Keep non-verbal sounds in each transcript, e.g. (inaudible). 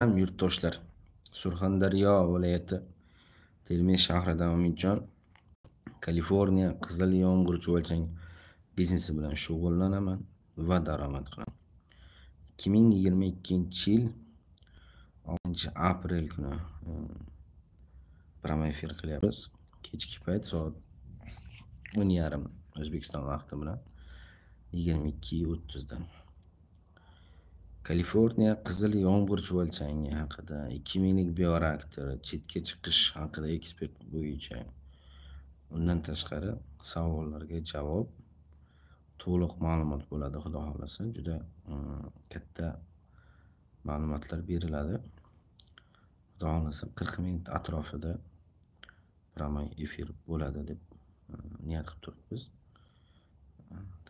Muhtaram yurtdoshlar, Surxondaryo viloyati Termiz shahrida Umidjon Kaliforniya qizil yomg'ir chuvalchang biznesi bilan shug'ullanaman va daromad qilaman. 2022-yil 6-aprel kuni prama um, efir qilyapmiz. Kechki payt soat 10:30 O'zbekiston vaqti bilan 22:30 dan. Kaliforniya qizil yomg'ir chuvalchangi haqida ikki minglik bioreaktor chetga chiqish haqida ekspert bo'yicha undan tashqari savollarga javob to'liq ma'lumot bo'ladi xudo xohlasa juda mm, katta ma'lumotlar beriladi xudo xohlasa qirq minut atrofida prямой efir bo'ladi deb mm, niyat qilib turibmiz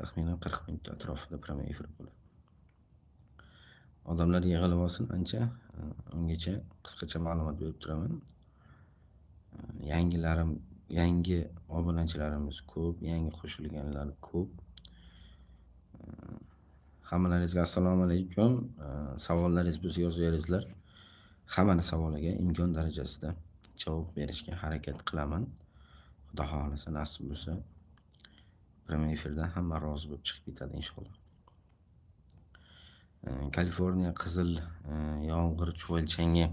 taxminan qirq minut atrofida prямой efir bo'ladi odamlar yig'ilib olsin ancha ungacha qisqacha ma'lumot berib turaman yangilarim yangi obunachilarimiz ko'p yangi qo'shilganlar ko'p hammalaringizga assalomu alaykum savollaringiz bo'lsa yozaveringizlar hammani savoliga imkon darajasida javob berishga harakat qilaman xudo xohlasa nasib bo'lsa prямой efirdan hamma rozi bo'lib chiqib ketadi inshaalloh kaliforniya qizil yomg'ir changi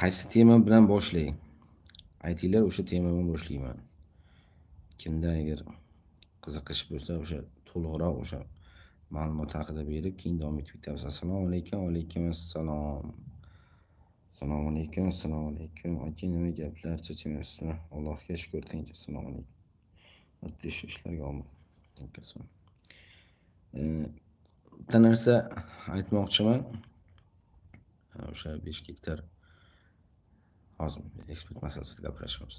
qaysi tema bilan boshlay aytinglar o'sha tema bilan boshlayman kimda agar qiziqish bo'lsa o'sha to'liqroq o'sha ma'lumot haqida berib keyin davom etib ketamiz assalomu alaykum alaykum assalom assalomu alaykum assalomu alaykum aka nima gaplar charchamayapsizmi allohga shukur tingchi assalomu alaykum xuddi shu ishlarga omad bitta narsa aytmoqchiman o'sha besh gektar hozir ekspert masalasida gapirishamiz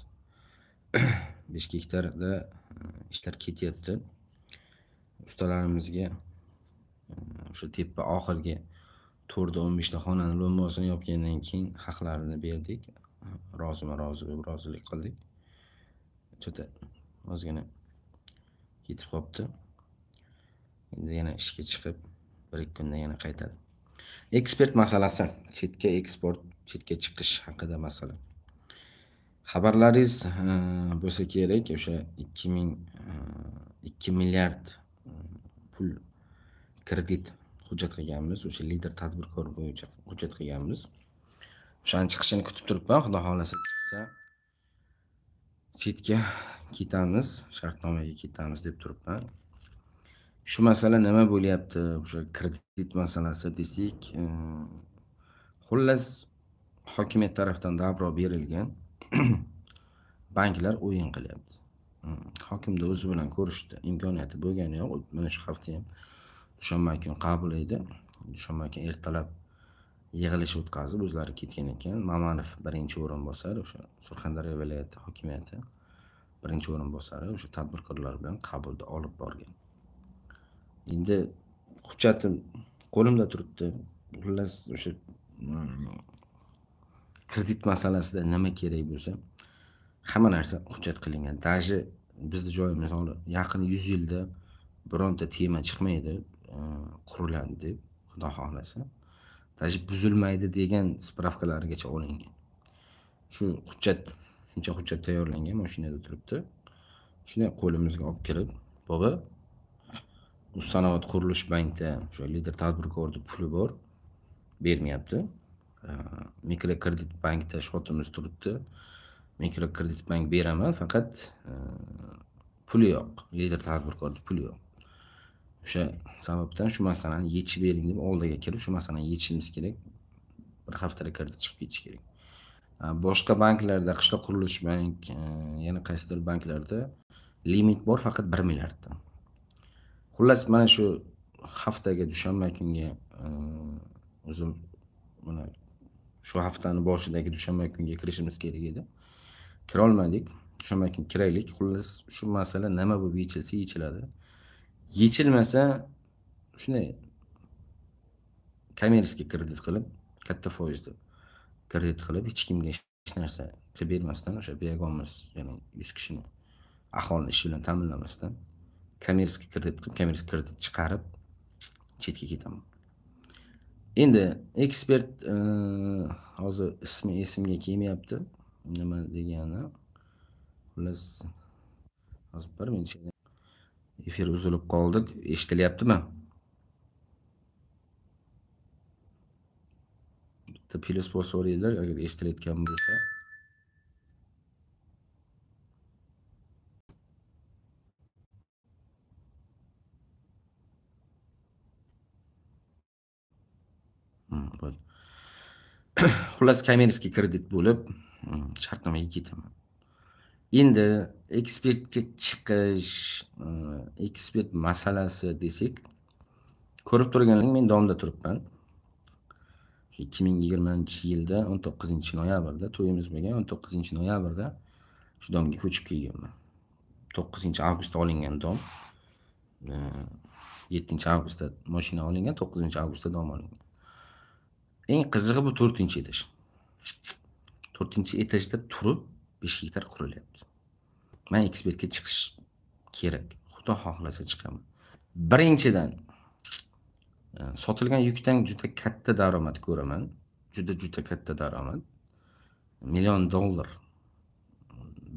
(coughs) besh gektarda e, ishlar ketyapti ustalarimizga e, o'sha tepa oxirgi to'rtta o'n beshta xonani lo'mbosini yopgandan keyin haqlarini berdik rozima rozi bo'lib rozilik qildik cho'ta ozgina ketib qolibdi endi yana ishga chiqib bir ikki kunda yana qaytadi ekspert masalasi chetga eksport chetga chiqish haqida masala xabarlaringiz e, bo'lsa kerak o'sha ikki ming e, ikki milliard e, pul kredit hujjat qilganmiz o'sha lider tadbirkor bo'yicha hujjat qilganmiz o'shani chiqishini kutib turibman xudo xohlasa chiqsa chetga ketamiz shartnomaga ketamiz deb turibman shu masala nima bo'lyapti o'sha kredit masalasi desak xullas hokimiyat tarafdan davro berilgan (clears throat) banklar o'yin qilyapti mm, hokimni o'zi bilan ko'rishdi imkoniyati bo'lgani yo'q mana shu hafta ham dushanba kuni qabul edi dushanba kuni ertalab yig'ilish o'tkazib o'zlari ketgan ekan mamanov birinchi o'rinbosari o'sha surxondaryo viloyati hokimiyati birinchi o'rinbosari o'sha tadbirkorlar bilan qabulda olib borgan endi hujjatim qo'limda turibdi xullas o'sha mm, kredit masalasida nima kerak bo'lsa hamma narsa hujjat qilingan даже bizni joyimiz yaqin yuz yilda bironta tema chiqmaydi e, quriladi deb xudo xohlasa даже buzilmaydi degan spravkalargacha olingan shu hujjat shuncha hujjat tayyorlangan mashinada turibdi shunday qo'limizga olib kirib bobo sanoat qurilish bankda o'sha lider tadbirkorni puli bor bermayapti mikrokredit bankda shotimiz turibdi mikrokredit bank beraman faqat puli yo'q lider tadbirkorni puli yo'q o'sha sababdan shu masalani yechib bering deb oldiga kelib shu masalani yechishimiz kerak bir haftada kredit chiqib ketishi kerak boshqa banklarda qishloq qurilish bank yana qaysidir banklarda limit bor faqat bir milliarddan xullas mana shu haftaga dushanba kungi o'zim mana shu haftani boshidagi dushanba kunga kirishimiz kerak edi kirolmadik dushanba kuni kiraylik xullas shu masala nima bo'lib yechilsa yechiladi yechilmasa shunday kommersga kredit qilib katta foizda kredit qilib hech kimga hech narsa qilib bermasdan o'sha begonmiz ya'ni yuz kishini aholini ish bilan ta'minlamasdan kommerskiy kredit qilib kommerskiy kredit chiqarib chetga ketaman endi ekspert hozir ismi esimga kelmayapti nima degani xullas hozir bir minutcha efir uzilib qoldik eshitilyaptimi bitta plyus bosib agar eshitilayotgan bo'lsa bo'ldi (clears throat) xullas kamerskiy kredit bo'lib mm, shartnomaga ketaman endi ekspertga chiqish mm, ekspert masalasi desak ko'rib turganingiz men domda turibman ikki ming yigirmanchi yilda o'n to'qqizinchi noyabrda to'yimiz bo'lgan o'n to'qqizinchi noyabrda shu domga ko'chib kelganman to'qqizinchi avgustda olingan dom mm, yettinchi avgustda moshina olingan to'qqizinchi avgustda dom olingan eng qizig'i bu to'rtinchi etaj to'rtinchi etajda turib besh gektar qurilyapti man ekspertga chiqish kerak xudo xohlasa chiqaman birinchidan e, sotilgan yukdan juda katta daromad ko'raman juda juda katta daromad million dollar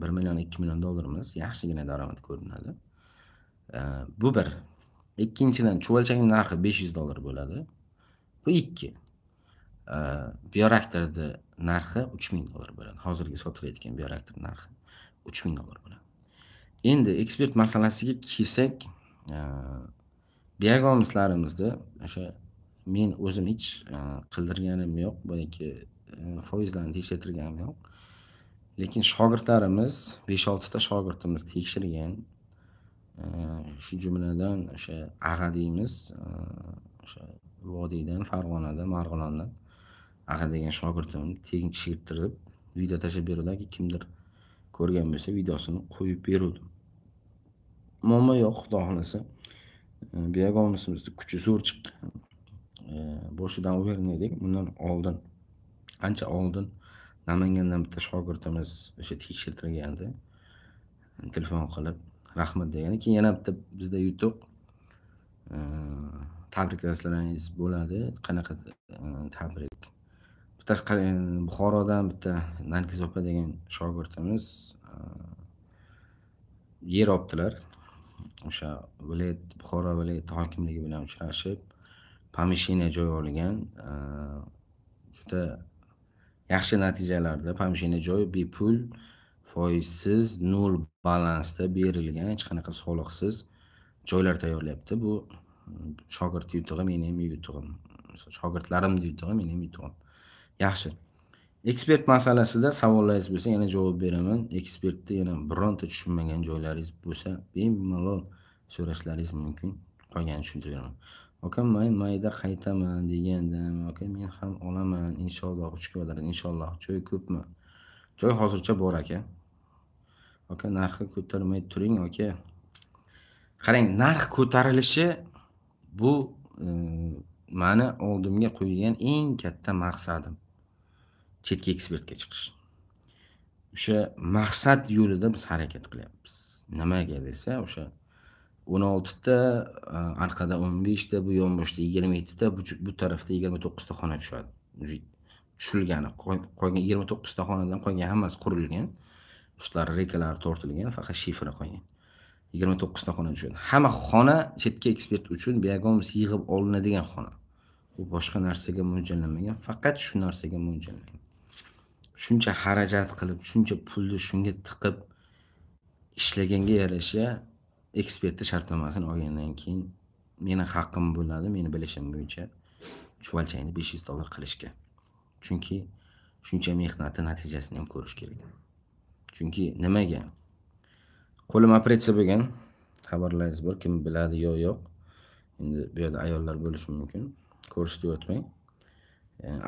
bir million ikki million dollar emas yaxshigina daromad ko'rinadi e, bu bir ikkinchidan chuvalchangni narxi besh yuz dollar bo'ladi bu ikki bioraktorni narxi uch ming dollar bo'ladi hozirgi sotilayotgan bioraktor narxi uch ming dollar bo'ladi endi ekspert masalasiga kelsak biagomislarimizda e, o'sha men o'zim hech e, qildirganim yo'q boyagi e, foizlarni tekshirtirganim yo'q lekin shogirdlarimiz besh oltita shogirdimiz tekshirgan shu jumladan o'sha ag'a deymiz o'sha vodiydan farg'onadan marg'ilondan axir degan shogirdim tekin shirtirib video tashlab beruvdi kimdir ko'rgan bo'lsa videosini qo'yib beruvdim muammo yo'q xudo xohlasa begonisimizni kuchi zo'r chiqqan boshidan уверенный edik bundan oldin ancha oldin namangandan bitta shogirdimiz o'sha tekshirtirgandi telefon qilib rahmat degani keyin yana bitta bizda yutuq tabriklasalaringiz bo'ladi qanaqa tabrik bitta buxorodan bitta nargiz opa degan shogirdimiz e, yer olibdilar o'sha viloyat buxoro viloyati hokimligi bilan uchrashib помещение joy olgan e, juda yaxshi natijalarda помещение joy bepul foizsiz nol balansda berilgan hech qanaqa soliqsiz joylar tayyorlayapti bu e, shogird yutug'i meni ham yutug'im shogirdlarimni yutug'i meni ham yutug'im yaxshi ekspert masalasida savollaringiz bo'lsa yana javob beraman ekspertni yana bironta tushunmagan joylaringiz bo'lsa bemalol so'rashlaringiz mumkin qolganini tushuntirib beraman aka men mayda qaytaman degandim aka men ham olaman inshaalloh uch kvadrat inshaalloh joy ko'pmi joy hozircha bor aka aka narxni ko'tarmay turing aka qarang narx ko'tarilishi bu e, mani oldimga qo'ygan eng katta maqsadim chetga ekspertga chiqish o'sha maqsad yo'lida biz harakat qilyapmiz nimaga desa o'sha o'n oltita orqada o'n beshta bu yonboshda yigirma yettita bu tarafda yigirma to'qqizta xona tushadi tushilgani qolgan yigirma to'qqizta xonadan qolgan hammasi qurilgan ustlari rekalari tortilgan faqat shifri qolgan yigirma to'qqizta xona tushadi hamma xona chetga ekspert uchun beagomis yig'ib olinadigan xona u boshqa narsaga mo'ljallanmagan faqat shu narsaga mo'ljallangan shuncha xarajat qilib shuncha pulni shunga tiqib ishlaganga yarasha ekspertni shartnomasini olgandan keyin meni haqqim bo'ladi meni bilishim bo'yicha chuvalchangni besh yuz dollar qilishga chunki shuncha mehnatni natijasini ham ko'rish kerak chunki nimaga qo'lim operatsiya bo'lgan xabarlaringiz bor kim biladi yo yo'q endi bu yerda ayollar bo'lishi mumkin ko'rsatib o'tmang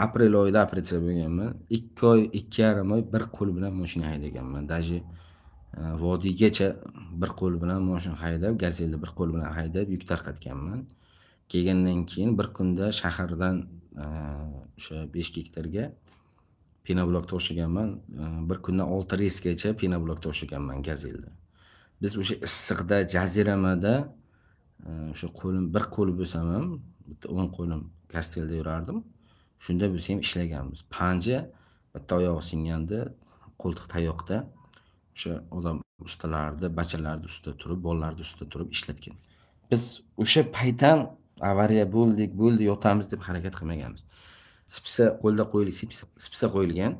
aprel oyida apretsiyada bo'lganman ikki oy ikki yarim oy bir qo'l bilan moshina haydaganman даже e, vodiygacha bir qo'l bilan moshina haydab gazelni bir qo'l bilan haydab yuk tarqatganman kelgandan keyin bir kunda shahardan e, o'sha beshkeklarga penoblokda o'shaganman e, bir kunda olti reysgacha penoblokda o'shaganman gazelda biz o'sha issiqda jaziramada o'sha qo'lim bir qo'l bo'lsam ham bitta o'ng qo'lim kastelda yurardim shunda biz ham ishlaganmiz panja bitta oyog'i singanda qo'ltiq tayoqda o'sha odam ustalarni bachalarni ustida turib bolalarni ustida turib ishlatgan biz o'sha payt ham avariya bo'ldik bo'ldi yotamiz deb harakat qilmaganmiz sipsa qo'lda qo'yilgan sipsa qo'yilgan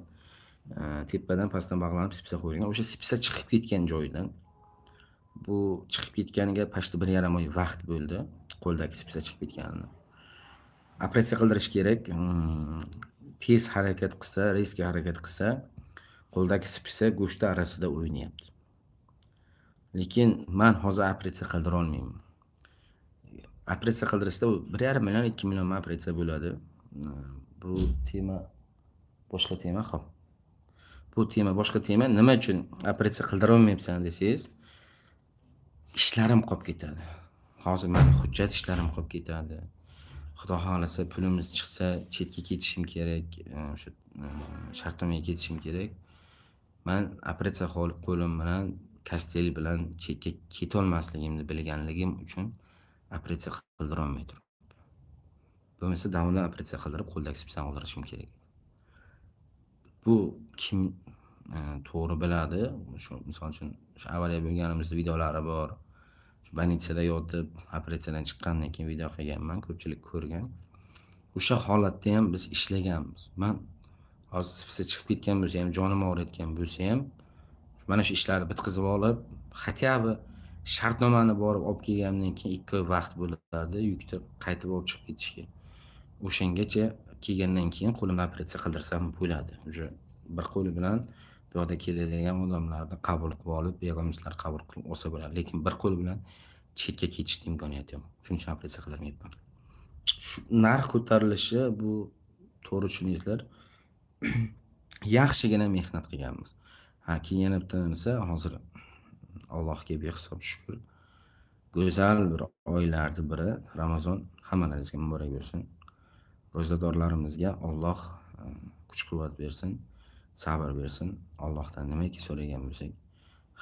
e, tepadan pastdan bog'lanib sipsa qo'yilgan o'sha sipsa chiqib ketgan joyidan bu chiqib ketganiga почти bir yarim oy vaqt bo'ldi qo'ldagi sipsa chiqib ketganini operatsiya qildirish kerak tez harakat qilsa резкий harakat qilsa qo'ldagi spisa go'shti orasida o'ynayapti lekin man hozir operatsiya qildira olmayman operatsiya qildirishda bir yarim million ikki million operatsiya bo'ladi bu tema boshqa tema ho'p bu tema boshqa tema nima uchun operatsiya qildirolmayapsan desangiz ishlarim qolib ketadi hozir mani hujjat ishlarim qolib ketadi xudo xohlasa pulimiz chiqsa chetga ketishim kerak e, o'sha e, shartnomaga ketishim kerak man operatsiya qo'lim bilan kastel bilan chetga ketolmasligimni bilganligim uchun operatsiya qildirolmay turib bo'lmasa davlat operatsiya qildirib qo'ldagi spitsani oldirishim kerak bu kim e, to'g'ri biladi shu misol uchun avariya bo'lganimizni videolari bor больnitsada yotib operatsiyadan chiqqandan keyin video qilganman ko'pchilik ko'rgan o'sha holatda ham biz ishlaganmiz man hozir spisa chiqib ketgan bo'lsa ham jonim og'riyotgan bo'lsa ham mana shu ishlarni bitqizib olib хотя бы shartnomani borib olib kelganimdan keyin ikki oy vaqt bo'ladi yukni qaytib olib chiqib ketishga o'shangacha kelgandan keyin qo'limni operatsiya qildirsam bo'ladi уже bir qo'li bilan bu keladigan odamlarni qabul qilib olib begonachilar qabul qilib olsa bo'ladi lekin bir qo'l bilan chetga ketishni imkoniyati yo'q shuning uchun operatsiya shu narx ko'tarilishi bu to'g'ri tushuningizlar (clears throat) yaxshigina mehnat qilganmiz ha keyin yana bitta narsa hozir allohga behisob shukur go'zal bir oylarni biri ramazon hammalaringizga muborak bo'lsin ro'zadorlarimizga olloh e, kuch quvvat bersin sabr bersin allohdan nimaki so'ragan bo'lsak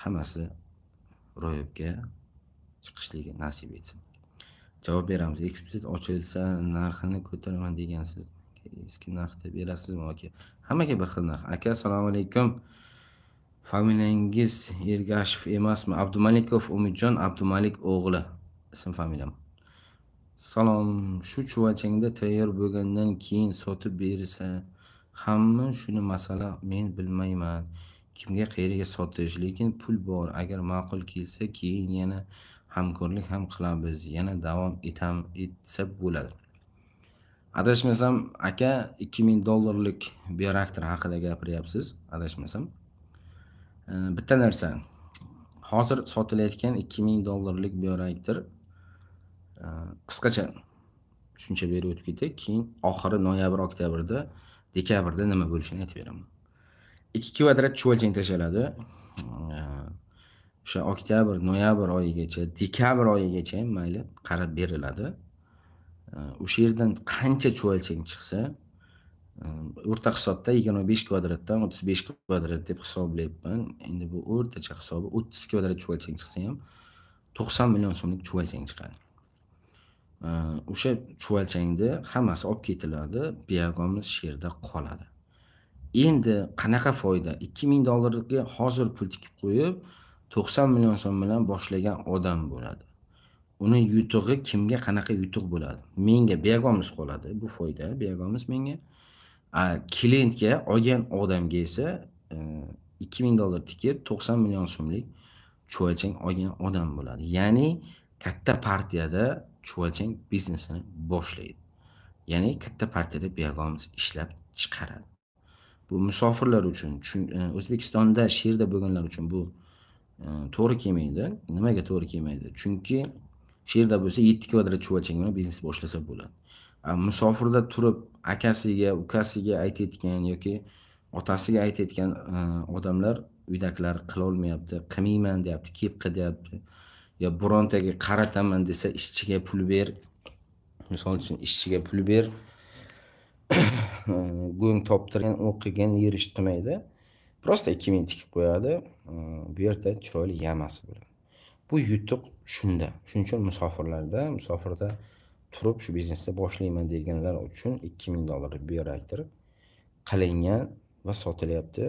hammasi ro'yobga chiqishligi nasib etsin javob beramiz ekspert ochilsa narxini ko'taraman degansiz eski narxda berasizmi aka hammaga bir xil narx aka assalomu alaykum familiyangiz ergashev emasmi abdumalikov umidjon abdumalik o'g'li ism familiyam salom shu chuvachangda tayyor bo'lgandan keyin sotib bersa hammi shuni masala men bilmayman kimga qayerga sotish lekin pul bor agar ma'qul kelsa keyin yana hamkorlik ham qilamiz yana davom etam etsa bo'ladi adashmasam aka ikki ming dollarlik bioreaktor haqida gapiryapsiz adashmasam bitta narsa hozir sotilayotgan ikki ming dollarlik bioreaktor qisqacha tushuncha berib o'tib ketay keyin oxiri noyabr oktyabrda dekabrda nima bo'lishini aytib beraman ikki kvadrat cho'lchang tashlanadi o'sha oktyabr noyabr oyigacha dekabr oyigacha ham mayli qarab beriladi o'sha yerdan qancha cho'lchang chiqsa o'rta hisobda yigirma besh kvadratdan o'ttiz besh kvadrat deb hisoblayapman endi bu o'rtacha hisobi o'ttiz kvadrat cho'lchang chiqsa ham to'qson million so'mlik chuvalchang chiqadi o'sha chuvalchangni hammasi olib ketiladi shu sherda qoladi endi qanaqa foyda ikki ming dollarga hozir pul tikib qo'yib to'qson million so'm bilan boshlagan odam bo'ladi uni yutug'i kimga qanaqa yutuq bo'ladi menga begomiz qoladi bu foyda begomiz menga a klientga olgan odamga esa e, ikki ming dollar tikib to'qson million so'mlik chuvalchang olgan odam bo'ladi ya'ni katta partiyada chuvalchang biznesini boshlaydi ya'ni katta partiyada beg'omz ishlab chiqaradi bu musofirlar uchun e, o'zbekistonda shu yerda bo'lganlar uchun bu e, to'g'ri kelmaydi nimaga to'g'ri kelmaydi chunki shu yerda bo'lsa yetti kvadrat chuvalchang bilan biznes boshlasa bo'ladi musofirda turib akasiga ukasiga aytayotgan yoki otasiga aytayotgan e, odamlar uydagilar qilolmayapti qilmayman deyapti kelib qil deyapti yo birontaga qarataman desa ishchiga pul ber misol uchun ishchiga pul ber (clears throat) go'ng toptirgan o'qigan yer eshitmaydi prosta ikki ming tikib qo'yadi bu yerda chiroyli yamasi bo'ladi bu yutuq shunda shuning uchun musofirlarda musofirda turib shu biznesni boshlayman deganlar uchun ikki ming dollar buyrakdir qilingan va sotilyapti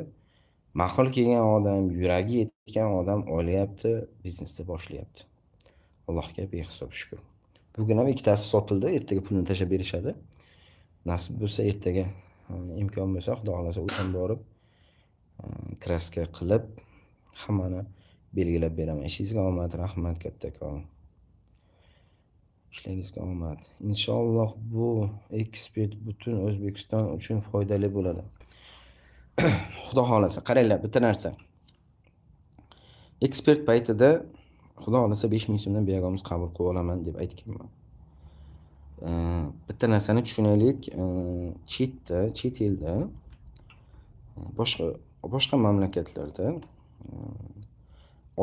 ma'qul kelgan odam yuragi yetgan odam olyapti biznesni boshlayapti allohga behisob shukur bugun ham ikkitasi sotildi ertaga pulni tashlab berishadi nasib bo'lsa ertaga imkon bo'lsa xudo xohlasa o'zim borib kraska qilib hammani belgilab beraman ishingizga omad rahmat kattakon ishlaringizga omad inshaalloh bu ekspert butun o'zbekiston uchun foydali bo'ladi (coughs) xudo xohlasa qaranglar bitta narsa ekspert paytida xudo xohlasa besh ming so'mdan buyog'imiz qabul qilib olaman deb aytganman bitta narsani tushunaylik chetda chet elda e, boshqa boshqa mamlakatlarda e,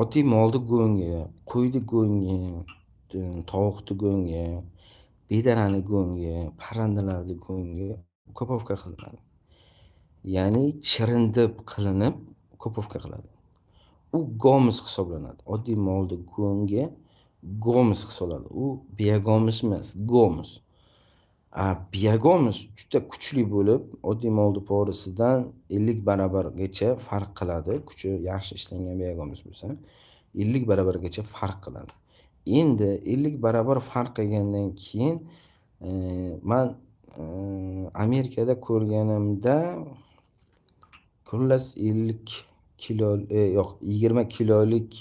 oddiy molni go'ngi qo'yni go'ngi tovuqni go'ngi bedanani go'ngi parrandalarni go'ngi ukapovka qilinadi ya'ni chirindib qilinib kupovka qiladi u gomis hisoblanadi oddiy molni go'ngi gomis hisoblanadi u biogomis emas gomis biogomis juda kuchli bo'lib oddiy molni porisidan ellik barabargacha farq qiladi kuchi yaxshi ishlangan biogomis bo'lsa ellik barabargacha farq qiladi endi ellik barobar farq qilgandan keyin e, man e, amerikada ko'rganimda xullas ellik kilo e, yo'q yigirma kilolik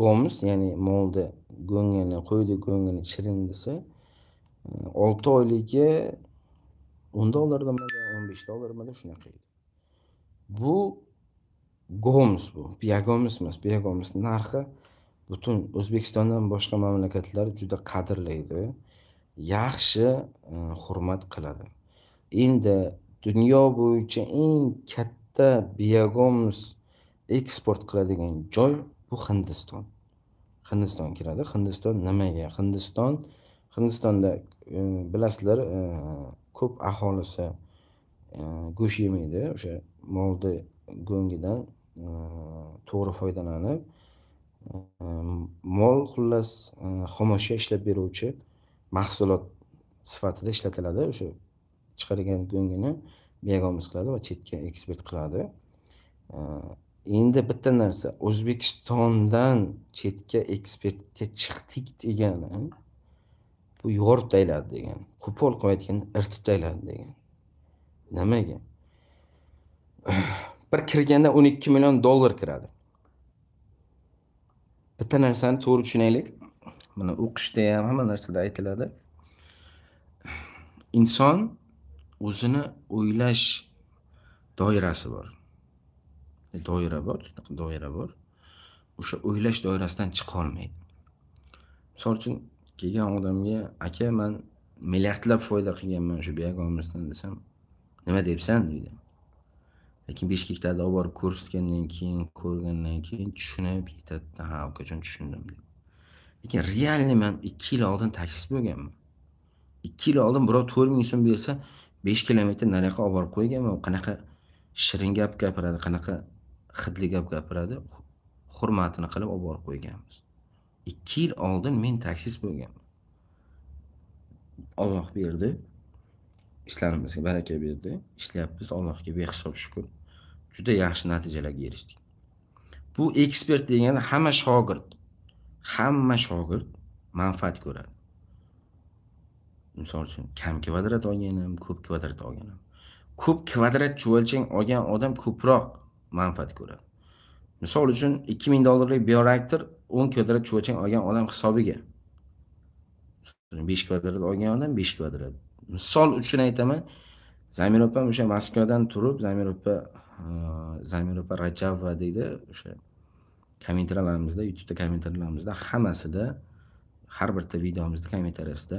gomus ya'ni molni go'ngini qo'yni go'ngini shirin desa e, olti oylikka o'n dollardanmidi o'n besh dollarmidi shunaqa edi bu gomus bu biagomus emas biagomus narxi butun o'zbekistondan boshqa mamlakatlar juda qadrlaydi yaxshi e, hurmat qiladi endi dunyo bo'yicha eng katta biogoz eksport qiladigan joy bu hindiston hindiston kiradi hindiston nimaga hindiston hindistonda e, bilasizlar e, ko'p aholisi e, go'sht yemaydi o'sha molni go'ngidan to'g'ri foydalanib mol xullas xomashyo ishlab beruvchi mahsulot sifatida ishlatiladi o'sha chiqargan go'ngini begomiz qiladi va chetga eksport qiladi endi bitta narsa o'zbekistondan chetga eksportga chiqdik degani bu yorib tashladi degani qo'pol qilib aytganda irtib tashladi degani nimaga (clears throat) bir kirganda o'n ikki million dollar kiradi bitta narsani to'g'ri tushunaylik mana o'qishda ham hamma narsada aytiladi inson o'zini o'ylash doirasi bor e, doira bor doira bor o'sha o'ylash doirasidan chiqolmaydi misol uchun kelgan odamga aka man milliardlab foyda qilganman shu biyagomizdan desam nima debsan deydi lekin gektarni olib borib ko'rsatgandan keyin ko'rgandan keyin tushunib yetadida ha ukajon tushundim deb lekin realniy man ikki yil oldin taksist bo'lganman ikki yil oldin birov to'rt ming so'm bersa besh kilometr nariyoqqa olib borib qo'yganman u qanaqa shirin gap gapiradi qanaqa hidli gap gapiradi hurmatini qilib olib borib qo'yganmiz ikki yil oldin men taksist bo'lganman olloh berdi ishlarimizga baraka berdi ishlayapmiz allohga behisob shukur juda yaxshi natijalarga erishdik bu ekspert degani hamma shogird hamma shogird manfaat ko'radi misol uchun kam kvadrat olgan ham ko'p kvadrat olgan ham ko'p kvadrat chuvalchang olgan odam ko'proq manfaat ko'radi misol uchun ikki ming dollarlik bioreaktor o'n kvadrat chuvalchang olgan odam hisobiga besh kvadrat olgan odam besh kvadrat misol uchun aytaman zamir opam o'sha moskvadan turib zamir opa zamir opa rajabova deydi o'sha kommentariyalarimizda youtubeda kommentariyalarimizda hammasida har bitta videomizda kommentariyasida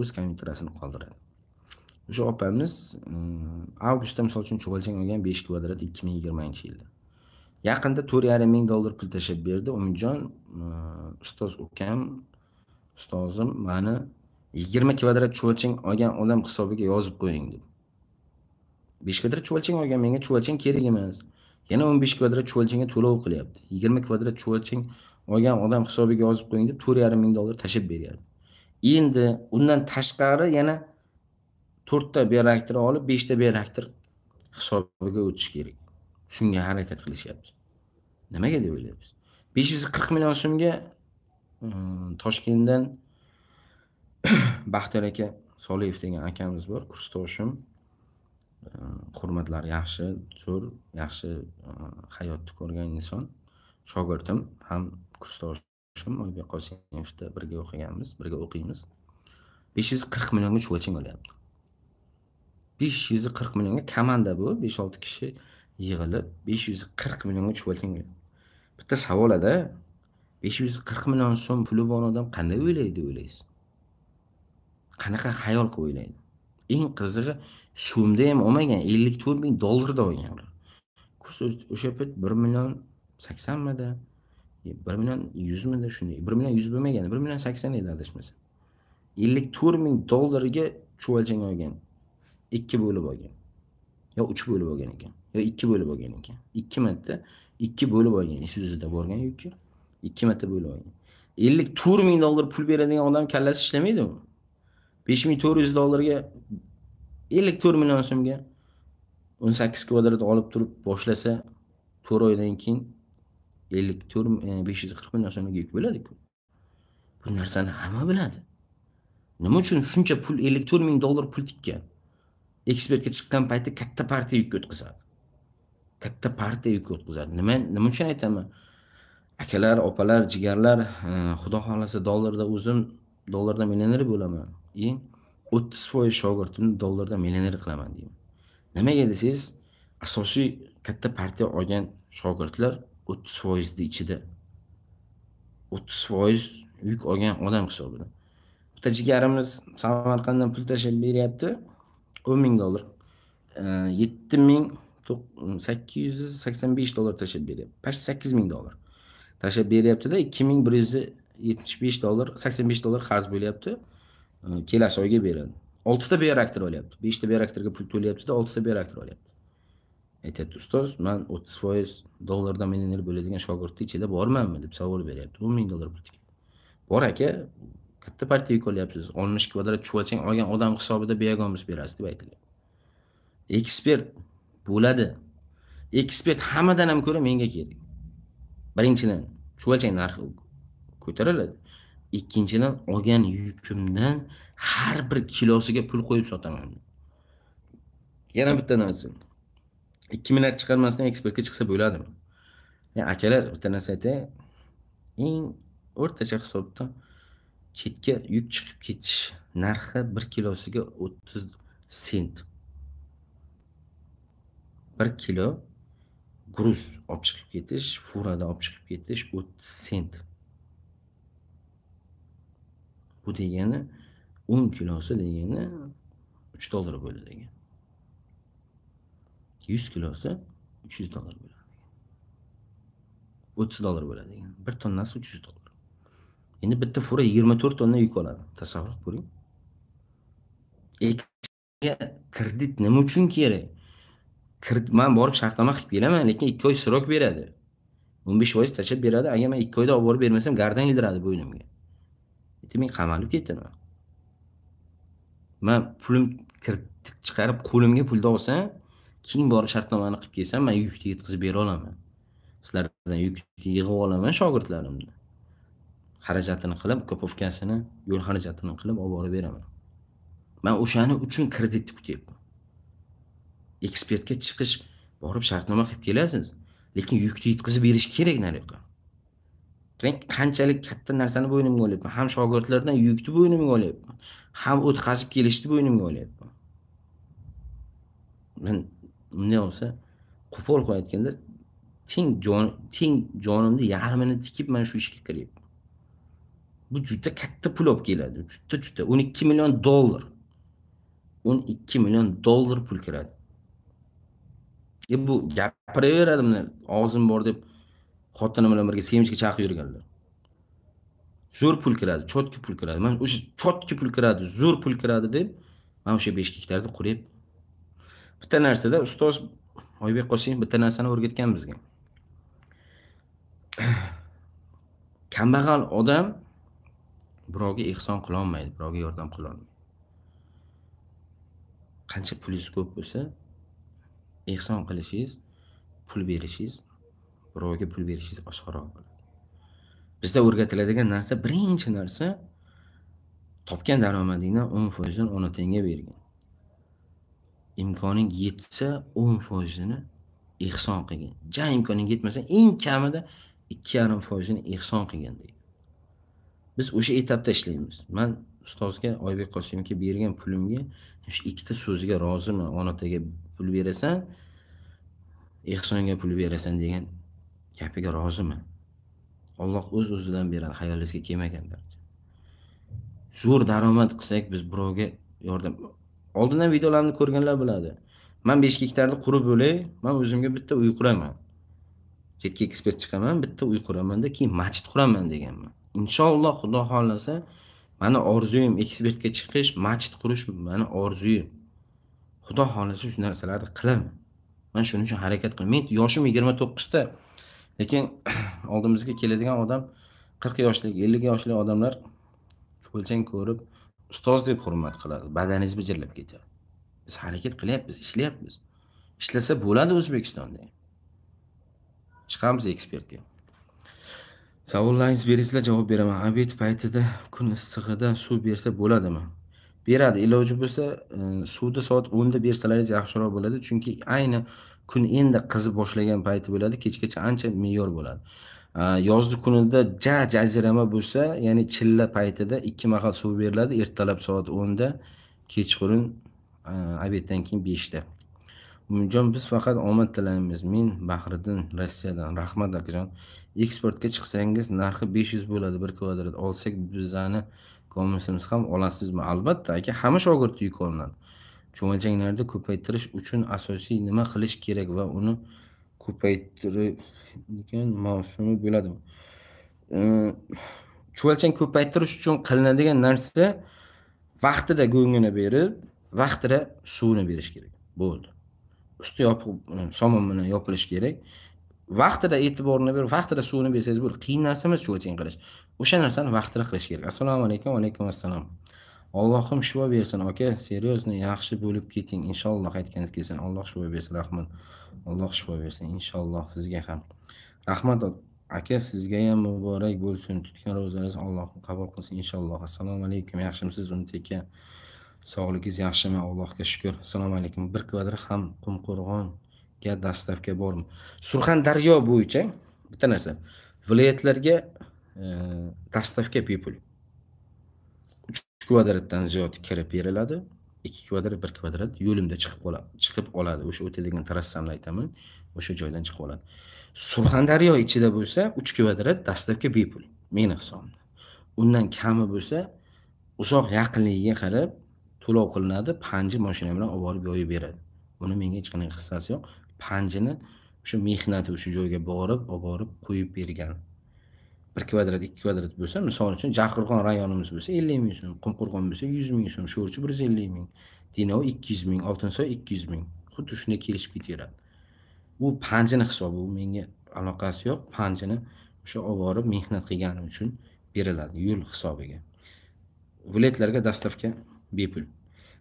o'z konvertirasini qoldiradi o'sha opamiz avgustda misol uchun chuvalchang olgan besh kvadrat ikki ming yigirmanchi yilda yaqinda to'rt yarim ming dollar pul tashlab berdi umidjon ustoz ukam ustozim mani yigirma kvadrat chuvalchang olgan odam hisobiga yozib qo'ying deb besh kvadrat chuvalchang olgan menga chuvalchang kerak emas yana o'n besh kvadrat chuvalchangga to'lov qilyapti yigirma kvadrat chuvalchang olgan odam hisobiga yozib qo'ying deb to'rt yarim ming dollar tashlab beryapti endi undan tashqari yana to'rtta beraktir olib beshta beraktir hisobiga o'tish kerak shunga harakat qilishyapmiz nimaga deb o'ylaymiz besh yuz qirq million so'mga mm, toshkentdan (coughs) baxtiyor aka soliyev degan akamiz bor kursdoshim mm, hurmatlari yaxshi zo'r yaxshi mm, hayotni ko'rgan inson shogirdim ham kursdoshim qo'shim oybek qosimovda birga o'qiganmiz birga o'qiymiz besh yuz qirq millionga chuvalchang olyapti besh yuz qirq millionga komanda bu besh olti kishi yig'ilib besh yuz qirq millionga chuvalchang bitta savolada besh yuz qirq million so'm puli bor odam qanday o'ylaydi o'ylaysiz qanaqa xayol qilib o'ylaydi eng qizig'i so'mda ham olmagan ellik to'rt ming dollarda olgan ular kurs o'sha payt bir million saksonmidi E, bir million yuzmidi shunday bir million yuz bo'lmagan bir million sakson edi adashmasam ellik to'rt ming dollarga chuvalchang olgan ikki bo'lib olgan yo uch bo'lib olgan ekan yo ikki bo'lib olgan ekan ikki marta ikki bo'lib olgan isuzida borgan yukka ikki marta bo'lib olgan ellik to'rt ming dollar pul beradigan odam kallasi ishlamaydimi besh ming to'rt yuz dollarga ellik to'rt million so'mga o'n sakkiz kvadrat olib turib boshlasa to'rt oydan keyin ellik to'rt e, besh yuz qirq million so'mga yuk bo'ladiku bu narsani hamma biladi nima uchun shuncha pul ellik to'rt ming dollar pul tikkan ekspertga chiqqan payti katta partiya yukka o'tkazadi katta partiya yukka o'tkazadi nima nima uchun aytaman akalar opalar jigarlar e, xudo xohlasa dollarda o'zim dollarda millioner bo'laman и o'ttiz foiz shogirdimni dollarda millioner qilaman deyman nimaga desangiz asosiy katta partiya olgan shogirdlar o'ttiz foizni ichida o'ttiz foiz yuk olgan odam hisobida bitta jigarimiz samarqanddan pul tashlab beryapti o'n ming dollar yetti ming sakkiz yuz sakson besh dollar tashlab beryapti past sakkiz ming dollar tashlab beryaptida ikki ming bir yuz yetmish besh dollar sakson besh dollar qarz bo'lyapti kelasi oyga beradi oltita bereaktor olyapti beshta bereaktorga pul to'layaptida oltita bereaktor olyapti aytyapti ustoz man o'ttiz foiz dollardan millioner bo'ladigan shogirdni ichida bormanmi deb savol beryapti o'n ming dollar bor aka katta partiyaga qo'lyapsiz oltmish kvadrat chuvachang olgan odam hisobida beyagomiz berasiz deb aytilyapti ekspert bo'ladi ekspert hammadan ham ko'ra menga kerak birinchidan chuvachang narxi ko'tariladi ikkinchidan olgan yukimdan har bir kilosiga pul qo'yib sotaman yana bitta narsa ikki milliard chiqarmasdan eksportga chiqsa bo'ladimi yani akalar bitta narsa aytay eng o'rtacha hisobda chetga yuk chiqib ketish narxi bir kilosiga o'ttiz sent bir kilo gruz olib chiqib ketish furada olib chiqib ketish o'ttiz sent bu degani o'n kilosi degani uch dollar bo'ladi degani yuz kilosi uch yuz dollar bo'ladi o'ttiz dollar bo'ladi degan bir tonnasi uch yuz dollar endi bitta fura yigirma to'rt tonna yuk oladi tasavvur qilib ko'ring kredit nima uchun kerak man borib shartnoma qilib kelaman lekin ikki oy срок beradi o'n besh foiz tashlab beradi agar man ikki oyda olib borib bermasam gardan ildiradi bo'ynimga men qamalib ketaman man pulim chiqarib qo'limga pulni olsam keyin borib shartnomani qilib kelsam man yukni yetkazib bera olaman sizlardan yukni yig'ib olaman shogirdlarimni xarajatini qilib kopovkasini yo'l xarajatini qilib olib borib beraman man o'shani uchun kreditni kutyapman ekspertga chiqish borib shartnoma qilib kelasiz lekin yukni yetkazib berish kerak nariyoqqa qarang qanchalik katta narsani bo'ynimga olyapman ham shogirdlardan yukni bo'ynimga olyapman ham o'tkazib kelishni bo'ynimga olyapman bunday bo'lsa qo'pol qilib aytganda teng jon teng jonimni yarmini tikib mana shu ishga kiryapman bu juda katta pul olib keladi juda juda o'n ikki million dollar o'n ikki million dollar pul kiradi e bu gapiraveradi mana og'zim bor deb xotinim bilan birga semichga chaqib yurganlar zo'r pul kiradi chotki pul kiradi mana o'sha chotki pul kiradi zo'r pul kiradi deb mana o'sha besh gektarni qurib bitta narsada ustoz oybek qosimov bitta narsani o'rgatgan bizga (clears throat) kambag'al odam birovga ehson qilolmaydi birovga yordam qilolmaydi qancha pulingiz ko'p bo'lsa ehson qilishingiz pul berishingiz birovga pul berishingiz osonroq bo'ladi bizda o'rgatiladigan narsa birinchi narsa topgan daromadingdan o'n foizini ona tengga bergin imkoning yetsa o'n foizini ehson qilgin ja imkoning yetmasa eng kamida ikki yarim foizini ehson qilgin deydi biz o'sha etapda ishlaymiz man ustozga oybek qosimovga bergan pulimga shu ikkita so'ziga roziman onaga pul berasan ehsonga pul berasan degan gapiga roziman olloh o'z uz o'zidan beradi hayolingizga kelmagan zo'r daromad qilsak biz birovga yordam oldindan videolarimni ko'rganlar biladi man gektarni qurib bo'lay man o'zimga bitta uy quraman chetga ekspert chiqaman bitta uy quramanda keyin masjid quraman deganman inshaalloh xudo xohlasa mani orzuyim ekspertga chiqish masjid qurish mani orzuyim xudo xohlasa shu narsalarni qilaman man shuning uchun harakat qilaman men yoshim yigirma to'qqizda lekin (clears throat) oldimizga keladigan odam qirq yoshlik ellik yoshli odamlar o'lchang ko'rib ustoz deb hurmat qiladi badaningiz bijirlab ketadi biz harakat qilyapmiz ishlayapmiz ishlasa bo'ladi o'zbekistonda chiqamiz ekspertga savollaringizni beringizlar javob beraman obed paytida kun issig'ida suv bersa bo'ladimi beradi iloji bo'lsa e, suvni soat o'nda bersalaringiz yaxshiroq bo'ladi chunki ayni kun endi qizib boshlagan payti bo'ladi kechgacha ancha me'yor bo'ladi yozgi kunida ja jazirama bo'lsa ya'ni chilla paytida ikki mahal suv beriladi ertalab soat o'nda kechqurun obeddan keyin beshda umidjon biz faqat omad tilaymiz men bahriddin rossiyadan rahmat akajon eksportga chiqsangiz narxi besh yuz bo'ladi bir kvadrat olsak bizani kommunistimiz ham olasizmi albatta aka hamma shogird yuk olinadi cho'milchanglarni ko'paytirish uchun asosiy nima qilish kerak va uni ko'paytirib lekin mavsumi bo'ladi ehm, chuvalchang ko'paytirish uchun qilinadigan narsa vaqtida go'ngini berib vaqtida suvini berish kerak bo'ldi usti yopiq somon bilan yopilishi kerak vaqtida e'tiborini berib vaqtida suvini bersangiz bo'ldi qiyin narsa emas chuvalchang qilish o'sha narsani vaqtida qilish kerak assalomu alaykum va alaykum assalom allohim shifo bersin aka серьезно yaxshi bo'lib keting inshaalloh aytganingiz kelsin alloh shifo bersin rahmat alloh shifo bersin inshaalloh sizga ham rahmat aka sizga ham muborak bo'lsin tutgan ro'zaringiz alloh qabul qilsin inshaalloh assalomu alaykum yaxshimisiz umid aka sog'ligingiz yaxshimi allohga shukur assalomu alaykum bir kvadrat ham qumqo'rg'onga dastavka bormi surxondaryo bo'yicha bitta narsa viloyatlarga eh, dastavka bepul kvadratdan ziyod kirib beriladi ikki kvadrat bir kvadrat yo'limda chiqib qoladi chiqib oladi o'sha o'tadigan trassamni aytaman o'sha joydan chiqib oladi surxondaryo ichida bo'lsa uch kvadrat dastlabki bepul meni hisobimda undan kami bo'lsa uzoq yaqinligiga qarab to'lov qilinadi panji moshina bilan olib borib yoyib beradi buni menga hech qanaqa hissasi yo'q panjini o'sha mehnati o'sha joyga borib olib borib qo'yib bergan bir kvadrat ikki kvadrat bo'lsa misol uchun jahqo'rg'on rayonimiz bo'lsa ellik ming so'm qumqo'rg'on bo'lsa yuz ming so'm sho'rchi bir yuz ellik ming dinov ikki yuz ming oltinsoy ikki yuz ming xuddi shunday kelishib ketaveradi bu panjini hisobi u menga aloqasi yo'q panjini o'sha olib borib mehnat qilgani uchun beriladi yo'l hisobiga viletlarga dastavka bepul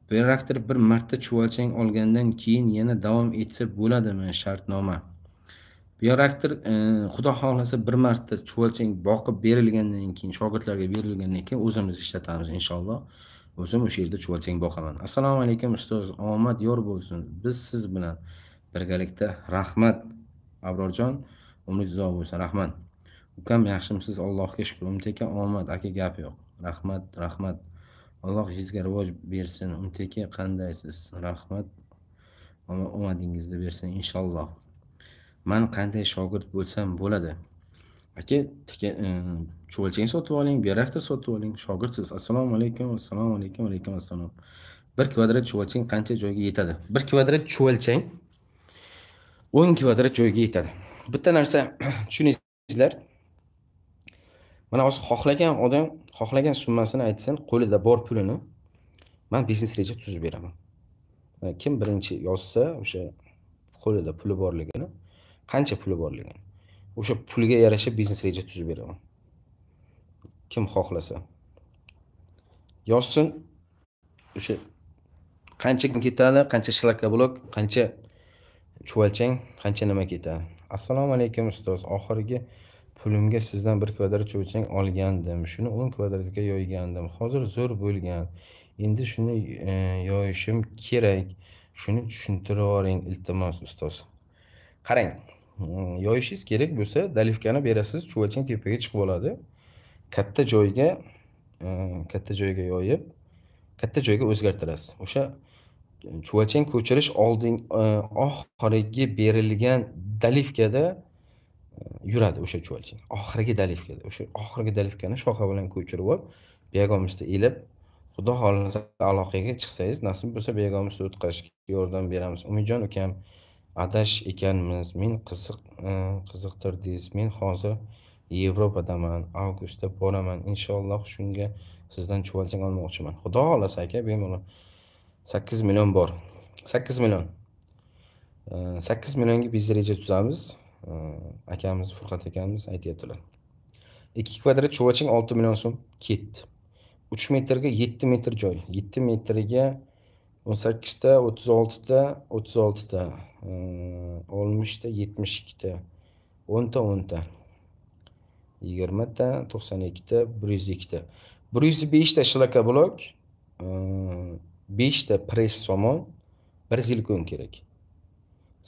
traktor bir marta chuvalchang olgandan keyin yana davom etsa bo'ladimi shartnoma bioreaktor e, xudo xohlasa bir marta chuvalchang boqib berilgandan keyin shogirdlarga berilgandan keyin o'zimiz ishlatamiz inshaalloh o'zim o'sha yerda chuvalchang boqaman assalomu alaykum ustoz omad yor bo'lsin biz siz bilan birgalikda rahmat abrorjon umri uzoq bo'lsin rahmat ukam yaxshimisiz allohga shukur aka omad aka gap yo'q rahmat rahmat alloh sizga rivoj bersin aka qandaysiz rahmat omadingizni bersin inshaalloh man qanday shogird bo'lsam bo'ladi aka e, cho'lchang sotib oling berakta sotib oling shogirdsiz assalomu alaykum assalomu alaykum alaykum assalom bir kvadrat chuvalchang qancha joyga yetadi bir kvadrat chuvalchang o'n kvadrat joyga yetadi bitta narsa (clears throat) tushuningizlar mana hozir xohlagan odam xohlagan summasini aytsin qo'lida bor pulini man biznes reja tuzib beraman kim birinchi yozsa o'sha qo'lida puli borligini qancha puli borligini o'sha pulga yarasha biznes reja tuzib beraman kim xohlasa yozsin o'sha qancha ketadi qancha blok qancha chuvalchang qancha nima ketadi assalomu alaykum ustoz oxirgi pulimga sizdan bir kvadrat chuvalchang olgandim shuni o'n kvadratga yoygandim hozir zo'r bo'lgan endi shuni e, yoyishim kerak shuni tushuntirib yuboring iltimos ustoz qarang Hmm, yoyishingiz kerak bo'lsa dalivkani berasiz chuvachang tepaga chiqib oladi katta joyga eh, katta joyga yoyib katta joyga o'zgartirasiz o'sha chuvachang ko'chirish oldin eh, oxirgi berilgan dalivkada eh, yuradi o'sha chuvachang oxirgi dalivkada o'sha oxirgi dalivkani shoxa bilan ko'chirib olib begomisda ilib xudo xohlasa aloqaga chiqsangiz nasib bo'lsa begomisda o'tqazishga yordam beramiz umidjon ukam adash ekanmiz men qiziq e, qiziqtirdingiz men hozir yevropadaman avgustda boraman inshaalloh shunga sizdan chuvalchang olmoqchiman xudo xohlasa aka bemalol sakkiz million bor sakkiz million e, sakkiz millionga biz reja tuzamiz e, akamiz furqat akamiz aytyaptilar ikki kvadrat chuvalchang olti million so'm ketdi uch metrga yetti metr joy yetti metriga o'n sakkizta o'ttiz oltita o'ttiz oltita oltmishta yetmish ikkita o'nta o'nta yigirmata to'qson ikkita bir yuz ikkita bir yuz beshta shlaka blok beshta press somon bir zilkon kerak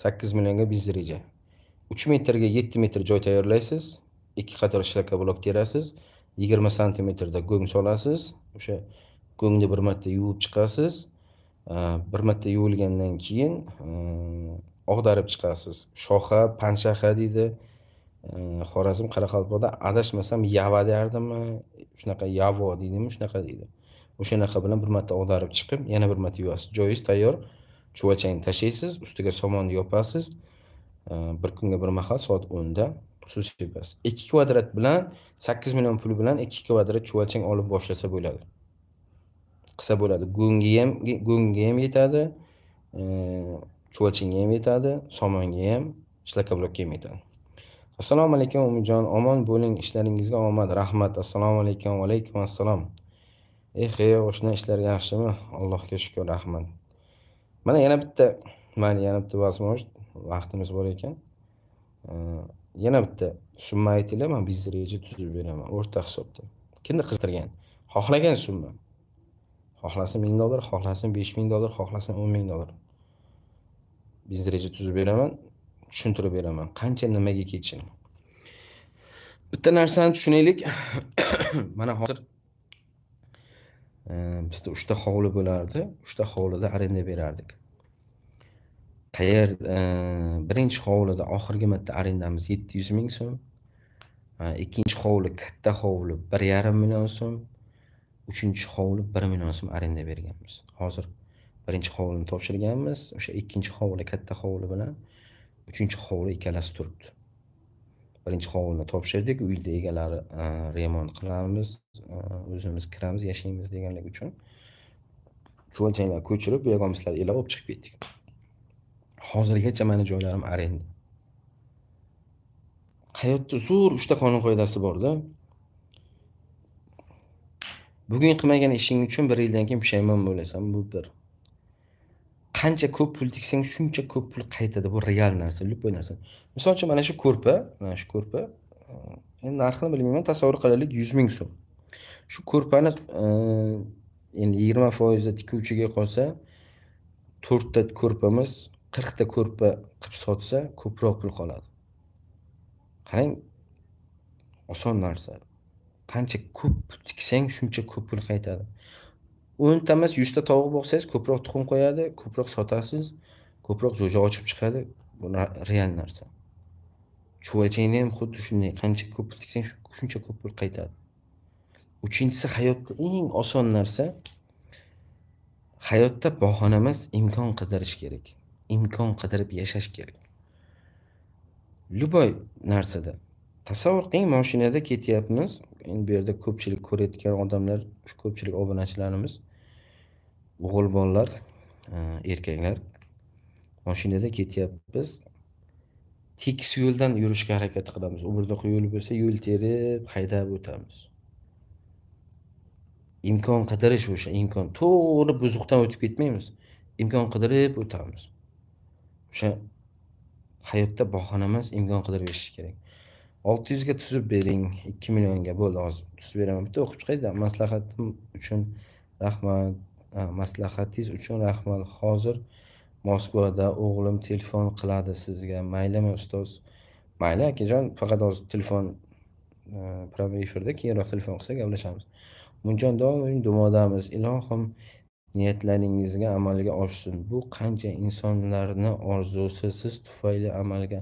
sakkiz millionga biz reja uch metrga yetti metr joy tayyorlaysiz ikki qator shlaka blok terasiz yigirma santimetrda go'ng solasiz o'sha go'ngni bir marta yuvib chiqasiz Э, bir marta yuvilgandan keyin og'darib э, chiqasiz shoxa panshaxa deydi э, xorazm qoraqalpoqda adashmasam yava derdimi shunaqa yavo deydimi shunaqa deydi o'shanaqa bilan bir marta og'darib chiqib yana bir marta yuvasiz joyiz tayyor chuvachangni tashlaysiz ustiga somonni yopasiz bir kunga bir mahal soat o'nda suv sepasiz ikki kvadrat bilan sakkiz million pul bilan ikki kvadrat chuvachang olib boshlasa bo'ladi qilsa bo'ladi go'ngga ham go'ngga ham yetadi e, chuvalchinga ham yetadi somonga ham shlakablokka ham yetadi assalomu alaykum umidjon omon bo'ling ishlaringizga omad rahmat assalomu alaykum vaalaykum assalom eh oshna ishlar yaxshimi allohga shukur rahmat mana yana bitta mayli yana bitta возможность vaqtimiz bor ekan e, yana bitta summa aytinglar man biznes reja tuzib beraman o'rta hisobda kimni qiziqtirgan xohlagan summa xohlasin ming dollar xohlasin besh ming dollar xohlasin o'n ming dollar biz reja tuzib beraman tushuntirib beraman qancha nimaga ketishini bitta narsani tushunaylik (coughs) mana hozir eh, bizda uchta hovli bo'lardi uchta hovlida arenda berardik qayer eh, birinchi hovlida oxirgi marta arendamiz yetti yuz ming so'm eh, ikkinchi hovli katta hovli bir yarim million so'm uchinchi hovli bir million so'm arenda berganmiz hozir birinchi hovlini topshirganmiz o'sha ikkinchi hovli katta hovli bilan uchinchi hovli ikkalasi turibdi birinchi hovlini topshirdik uyni egalari e, remont qilamiz e, o'zimiz kiramiz yashaymiz deganligi uchun chuvalchanglar ko'chirib bizlar elab olib chiqib ketdik hozirgacha mani joylarim arenda hayotda zo'r uchta qonun qoidasi borda bugun qilmagan ishing uchun bir yildan keyin pushaymon bo'lasan bu bir qancha ko'p pul tiksang shuncha ko'p pul qaytadi bu real narsa любой narsa misol uchun mana shu ko'rpa mana shu ko'rpa endi narxini bilmayman tasavvur qilaylik yuz ming so'm shu ko'rpani endi yigirma foizi tikuvchiga qolsa to'rtta ko'rpamiz qirqta ko'rpa qilib sotsa ko'proq pul qoladi qarang oson narsa qancha ko'p tiksang shuncha ko'p pul qaytadi o'nta emas yuzta tovuq boqsangiz ko'proq tuxum qo'yadi ko'proq sotasiz ko'proq jo'ja ochib chiqadi bu real narsa chuvachakni ham xuddi shunday qancha ko'p pul tiksang shuncha ko'p pul qaytadi uchinchisi hayotda eng oson narsa hayotda bahona emas imkon qidirish kerak imkon qidirib yashash kerak любой narsada tasavvur qiling moshinada ketyapmiz endi bu yerda ko'pchilik ko'rayotgan odamlar shu ko'pchilik obunachilarimiz o'g'il bolalar e, erkaklar mashinada ketyapmiz tekis yo'ldan yurishga harakat qilamiz u umrdoq yo'l bo'lsa yo'l terib haydab o'tamiz imkon qidirish o'sha imkon to'g'ri buzuqdan o'tib ketmaymiz imkon qidirib o'tamiz o'sha hayotda bahona emas imkon qidirib yashash kerak olti yuzga tuzib bering ikki millionga bo'ldi hozir tuzib beraman bitta o'qib chiqay maslahatim uchun rahmat maslahatingiz uchun rahmat hozir moskvada o'g'lim telefon qiladi sizga maylimi ustoz mayli akajon faqat hozir telefon e, prama efirda keyinroq telefon qilsa gaplashamiz umumjon doim duodamiz ilohim niyatlaringizga amalga oshsin bu qancha insonlarni orzusi siz tufayli amalga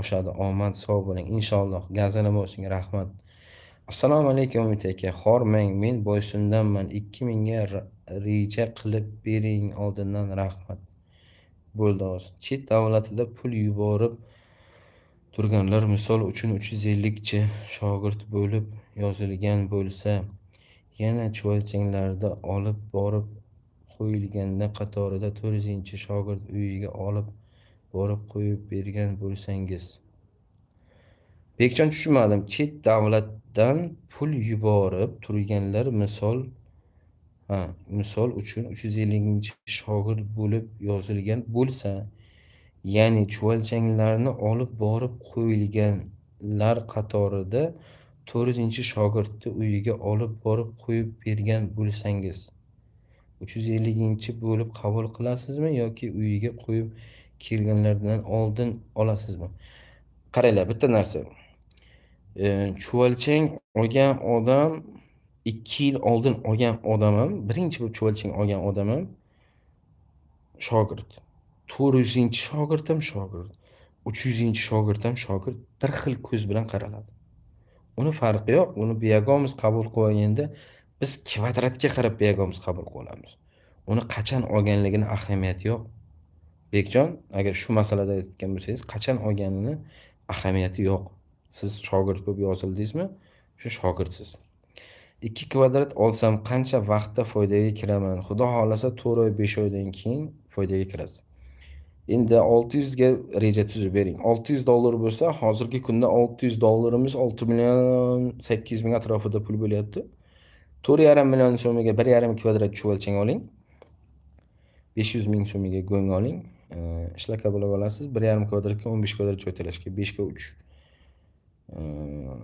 oshadi omad sog' bo'ling inshaalloh gazini bo'lsin rahmat assalomu alaykum umid aka xormang men boysundanman ikki mingga reja qilib bering oldindan rahmat bo'ldi hozir chet davlatida pul yuborib turganlar misol uchun uch yuz ellikchi shogird bo'lib yozilgan bo'lsa yana chuvalchanglarda olib borib qo'yilganda qatorida to'rt yuzingchi shogird uyiga olib borib qo'yib bergan bo'lsangiz bekjon tushunmadim chet davlatdan pul yuborib turganlar misol ha misol uchun uch yuz ellinchi shogird bo'lib yozilgan bo'lsa ya'ni chuvalchanglarni olib borib qo'yilganlar qatorida to'rtinchi shogirdni uyiga olib borib qo'yib bergan bo'lsangiz uch yuz elliginchi bo'lib qabul qilasizmi yoki uyiga qo'yib kelganlardan oldin olasizmi qaranglar bitta narsa e, chuvalchang olgan odam ikki yil oldin olgan odamim birinchi bo'lib chuvalchang olgan odamim shogird to'rt yuzinchi shogirdim shogird uch yuzinchi shogird ham shogird bir xil ko'z bilan qaraladi uni farqi yo'q uni biyagomiz qabul qilib olganda biz kvadratga qarab biyagomiz qabul qilib olamiz uni qachon olganligini ahamiyati yo'q bekjon agar shu masalada aytgan bo'lsangiz qachon olganini ahamiyati yo'q siz shogird bo'lib yozildingizmi o'sha shogirdsiz ikki kvadrat olsam qancha vaqtda foydaga kiraman xudo xohlasa to'rt oy besh oydan keyin foydaga kirasiz endi olti yuzga reja tuzib bering olti yuz dollar bo'lsa hozirgi kunda olti yuz dollarimiz olti million sakkiz yuz ming atrofida pul bo'lyapti to'rt yarim million so'miga bir yarim kvadrat chuvalchang oling besh yuz ming so'miga go'ng oling ishlaka э, bo'lib olasiz bir yarim kvadratga o'n besh kvadrat talashga beshga uch э,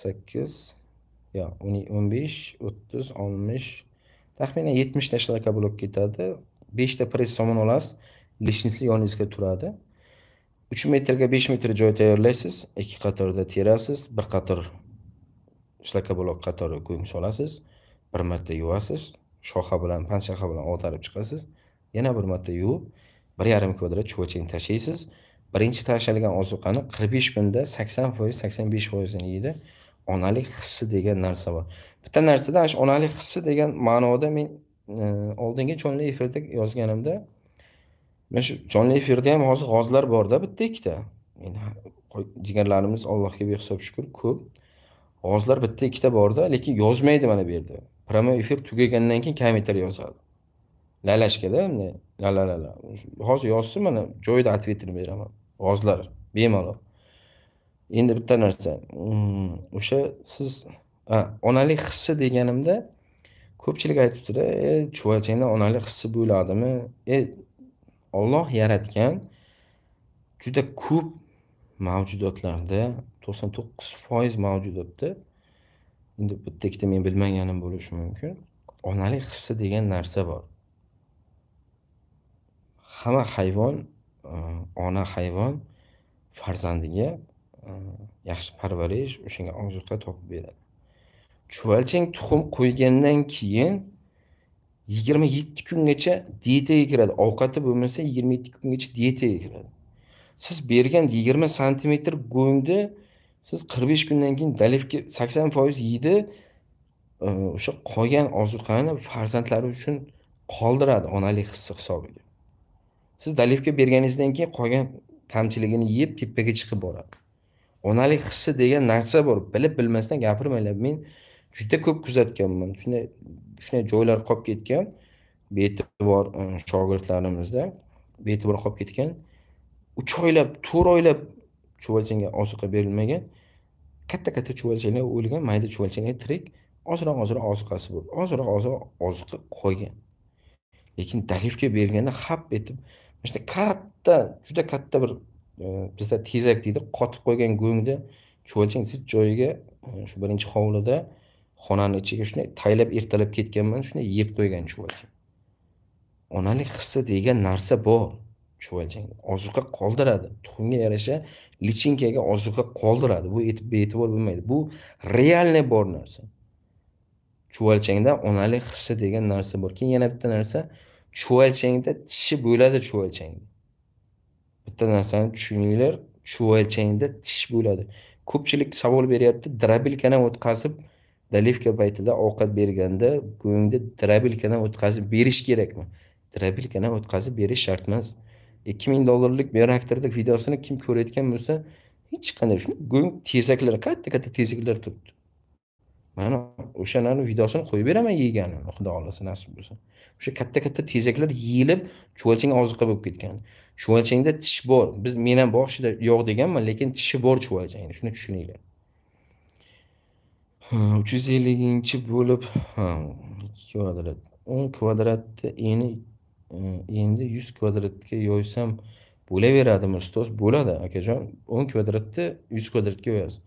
sakkiz yo o'n besh o'ttiz oltmish taxminan yetmishta ishlaka bo'lib ketadi beshta press somon olasiz lishnisi yoningizga turadi uch metrga besh metr joy tayyorlaysiz ikki qatorda terasiz bir qator ishlaka blok qatori ko'yib solasiz bir marta yuvasiz shoxa bilan panshaxa bilan otarib chiqasiz yana bir marta yuvib bir yarim kvadrat chuvachen tashlaysiz birinchi tashlagan ozuqani qirq besh kunda sakson foiz sakson besh foizini yeydi onalik hissi degan narsa bor bitta narsadan shu onalik hissi degan ma'noda men e, oldingi jonli efirda yozganimda mana shu jonli efirda ham hozir g'ozlar borda bitta ikkita jigarlarimiz allohga behisob shukur ko'p g'ozlar bitta ikkita borda lekin yozmaydi mana bu yerda prямой efir tugagandan keyin kommentator yozadi laylashgada bunday la la hozir yozsin mana joyida ответini beraman g'ozlar bemalol endi bitta narsa hmm, o'sha siz onalik hissi deganimda ko'pchilik aytibdida e chuvachingda onalik hissi bo'ladimi e olloh yaratgan juda ko'p mavjudotlarda to'qson to'qqiz foiz mavjudotda endi bitta ikkita men bilmaganim bo'lishi mumkin onalik hissi degan narsa bor hamma hayvon e, ona hayvon farzandiga e, yaxshi parvarish o'shanga ozuqa topib beradi chuvalchang tuxum qo'ygandan keyin yigirma yetti kungacha dietaga kiradi ovqati bo'lmasa yigirma yetti kungacha dietaga kiradi siz bergan yigirma santimetr go'ngni siz qirq besh kundan keyin dalivga sakson foiz yeydi e, o'sha qolgan ozuqani farzandlari uchun qoldiradi onalik hissi hisobiga siz dalivka berganingizdan keyin qolgan qamchiligini yeb tepaga chiqib boradi onalik hissi degan narsa bor bilib bilmasdan gapirmanglar men juda ko'p kuzatganman shunday shunday joylar qolib ketgan bee'tibor e, shogirdlarimizda bee'tibor qolib ketgan uch oylab to'rt oylab chuvalchanga ozuqa berilmagan katta katta chuvalchanglar o'lgan mayda chuvalchanglar tirik ozroq ozroq ozuqasi bor ozroq ozroq ozuqa qolgan lekin dalivka berganda hap etib işte katta juda katta bir e, bizda tezak deydi qotib qo'ygan go'ngda chuvalchang siz joyiga e, shu birinchi hovlida xonani ichiga shunday taylab ertalab ketganman shunday yeb qo'ygan chuvalchang onalik hissi degan narsa bor chuvalchang ozuqa qoldiradi tuxumga yarasha lichinkaga ozuqa qoldiradi bu bee'tibor bo'lmaydi bu realniy bor narsa chuvalchangda onalik hissi degan narsa bor keyin yana bitta narsa chuvalchangda tishi bo'ladi shu bitta narsani tushuninglar chuvalchangda tish bo'ladi ko'pchilik savol beryapti drabilkani o'tkazib dalivka paytida ovqat berganda go'ngda drabilkani o'tkazib berish kerakmi drabilkani o'tkazib berish shart emas ikki ming dollarlik reaktorda videosini kim ko'rayotgan bo'lsa hech qanday shuni go'ng tezaklar katta katta tezaklar turibdi mana o'shalarni videosini qo'yib beraman yeganini xudo xohlasa nasib bo'lsa o'sha katta katta tezaklar yeyilib chuvalchang oziqa bo'lib ketgan chuvalchangda tish bor biz men ham boshida yo'q deganman lekin tishi bor chuvalchangni shuni tushuninglar uch yuz elliginchi bo'lib kvadrat o'n kvadratni eni endi yuz kvadratga yoysam bo'laveradimi ustoz bo'ladi akajon o'n kvadratni yuz kvadratga yoyasiz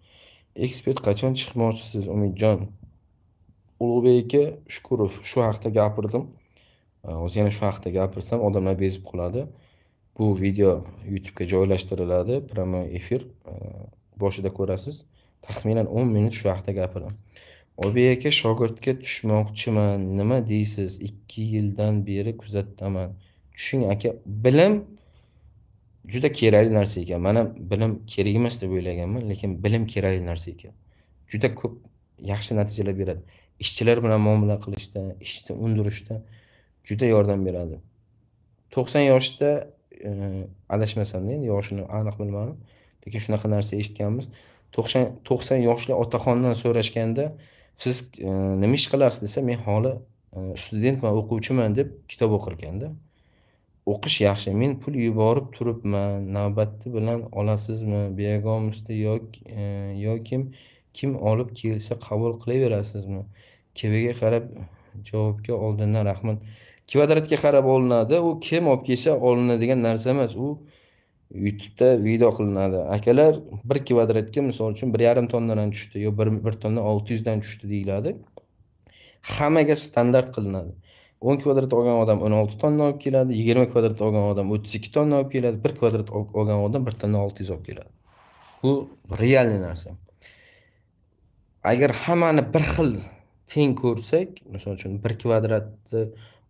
ekspert qachon chiqmoqchisiz umidjon ulug'bek aka shukurov shu haqida gapirdim o'zi yana shu haqida gapirsam odamlar bezib qoladi bu video youtubega joylashtiriladi прямой efir boshida ko'rasiz taxminan o'n minut shu haqida gapirdim oybek aka shogirdga tushmoqchiman nima deysiz ikki yildan beri kuzataman tushing aka bilim juda kerakli narsa ekan man ham bilim kerak emas deb o'ylaganman lekin bilim kerakli narsa ekan juda ko'p yaxshi natijalar beradi ishchilar bilan muomala qilishda ishni undirishda juda yordam beradi to'qson yoshda e, adashmasam endi yoshini aniq bilmadim lekin shunaqa narsa eshitganmiz to'qson to'qson yoshli otaxondan so'rashganda siz e, nima ish qilasiz desa men hali e, studentman o'quvchiman deb kitob o'qirkanda o'qish yaxshi men pul yuborib turibman navbati bilan olasizmi begomushta e, yoki kim olib kelsa qabul qilaverasizmi kiviga qarab javobga oldindan rahmat kvadratga qarab olinadi u kim olib kelsa olinadigan narsa emas u youtubeda video qilinadi akalar bir kvadratga misol uchun bir yarim tonnadan tushdi yo bir, bir tonna olti yuzdan tushdi deyiladi hammaga standart qilinadi o'n kvadrat olgan odam o'n olti tonna olib keladi yigirma kvadrat olgan odam o'ttiz ikki tonna olib keladi bir kvadrat olgan odam bir tonna olti yuz olib keladi bu realniy narsa agar hammani bir xil teng ko'rsak misol uchun bir kvadratni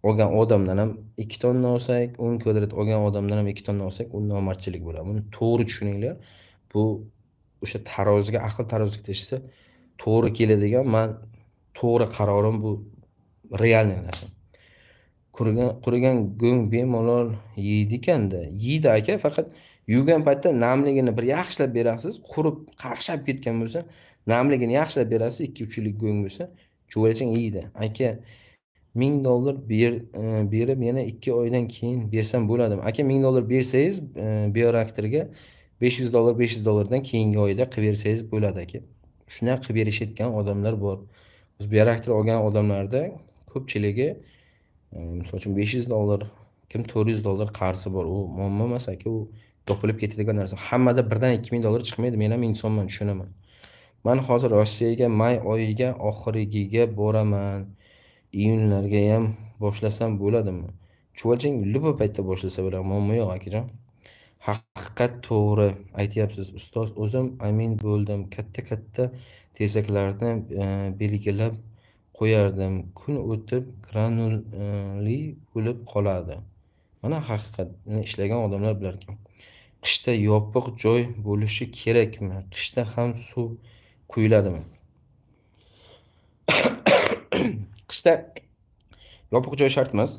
olgan odamdan ham ikki tonna olsak o'n kvadrat olgan odamdan ham ikki tonna olsak u nomardchilik bo'ladi buni to'g'ri tushuninglar bu o'sha taroziga aql taroziga tashlasa to'g'ri keladigan man to'g'ri qarorim bu realniy narsa qurigan go'ng bemalol yeydi ekanda yeydi aka faqat yuvgan paytda namligini bir yaxshilab berasiz qurib qaqshab ketgan bo'lsa namligini yaxshilab berasiz ikki uch yillik go'ng bo'lsa chuvalchang yeydi aka ming dollar e, berib yana ikki oydan keyin bersam bo'ladimi aka ming dollar bersangiz e, bioreaktorga besh yuz dollar besh yuz dollardan keyingi oyda qilib bersangiz bo'ladi aka shunaqa qilib berishayotgan odamlar bor biz bioreaktor olgan odamlarda ko'pchiligi Ehm, misol uchun besh yuz dollar kim to'rt yuz dollar qarzi bor u muammo emas aka u topilib ketadigan narsa hammada birdan ikki ming dollar chiqmaydi men ham insonman tushunaman man hozir rossiyaga may oyiga oxirigiga boraman iyunlarga ham boshlasam bo'ladimi chuvalchang любой paytda boshlasa bo'ladi muammo yo'q akajon haqiqat to'g'ri aytyapsiz ustoz o'zim amin bo'ldim katta katta tezaklarni ehm, belgilab qo'yardim kun o'tib granulli bo'lib qoladi mana haqiqatni ishlagan odamlar bilarkan qishda yopiq joy bo'lishi kerakmi qishda ham suv quyiladimi (coughs) qishda yopiq joy shart emas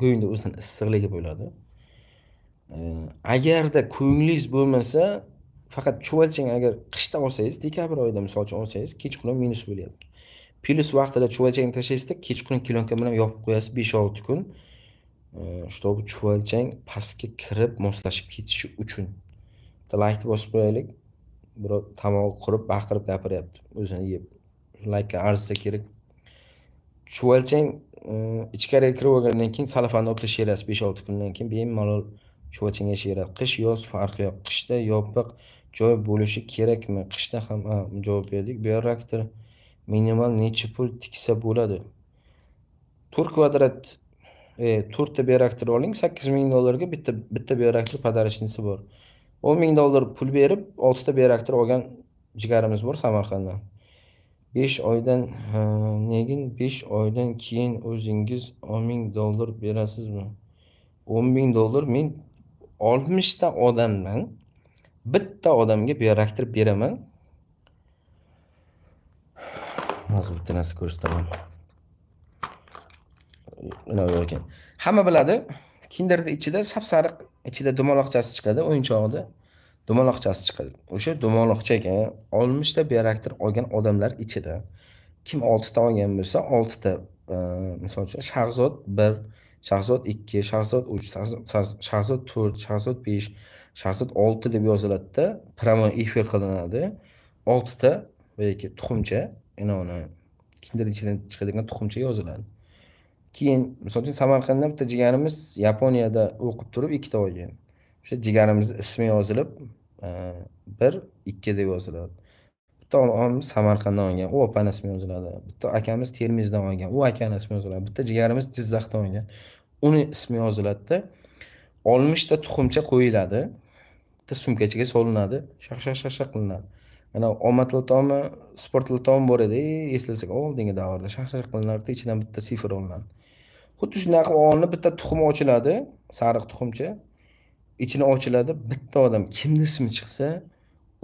go'ingda o'zini issiqligi bo'ladi agarda ko'nglingiz bo'lmasa faqat chuvalchang agar qishda olsangiz dekabr oyida misol uchun olsangiz kechqurun minus bo'lyapti plyus vaqtida chuvalchang tashlaysizda kechqurun kilonka bilan yopib qo'yasiz besh olti kun чтобы chuvalchang pastga kirib moslashib ketishi uchun bitta laykni bosib qo'yaylik birov tomog'i qurib baqirib gapiryapti o'zini yeb laykka arzisa kerak chuvalchang e, ichkariga kirib olgandan keyin salafanni olib tashlayverasiz besh olti kundan keyin bemalol chuvalchang yashayveradi qish yoz farqi yo'q qishda yopiq joy bo'lishi kerakmi qishda ham javob berdik bioreaktor minimal necha pul tiksa bo'ladi to'rt kvadrat e, to'rtta beraktor oling sakkiz ming dollarga bitta bitta beraktor podarochnisi bor o'n ming dollar pul berib oltita beraktor olgan jigarimiz bor samarqanddan besh oydan negin besh oydan keyin o'zingiz o'n ming dollar berasizmi o'n ming dollar men oltmishta odamdan bitta odamga beraktor beraman hozir bittanasini ko'rsataman anavi yo'q ekan hamma biladi kinderni ichida sap sariq ichida dumaloqchasi chiqadi o'yinchog'ida dumaloqchasi chiqadi o'sha dumaloqchaga oltmishta beraktir olgan odamlar ichida kim oltita olgan bo'lsa oltita e, misol uchun shahzod bir shahzod ikki shahzod uch shahzod to'rt shahzod besh shahzod olti deb yoziladida прямой efir qilinadi oltita boyagi tuxumcha inovni kimdir ichidan chiqadigan tuxumcha yoziladi keyin misol uchun samarqanddan bitta jigarimiz yaponiyada o'qib turib ikkita olgan o'sha jigarimizni ismi yozilib e, bir ikki deb yoziladi bitta onamiz samarqanddan olgan u opani ismi yoziladi bitta akamiz termizdan olgan u akani ismi yoziladi bitta jigarimiz jizzaxdan olgan uni ismi yoziladida oltmishta tuxumcha qo'yiladi bitta sumkachaga solinadi shaq shaq shaq shaq qilinadi mana omad lotomi sport lotomi bor edi eslasak oldingi davrda shaxsha qilinardi ichidan bitta sifr olinadi xuddi shunaqa qilib olinib bitta tuxum ochiladi sariq tuxumcha ichini ochiladi bitta odam kimni ismi chiqsa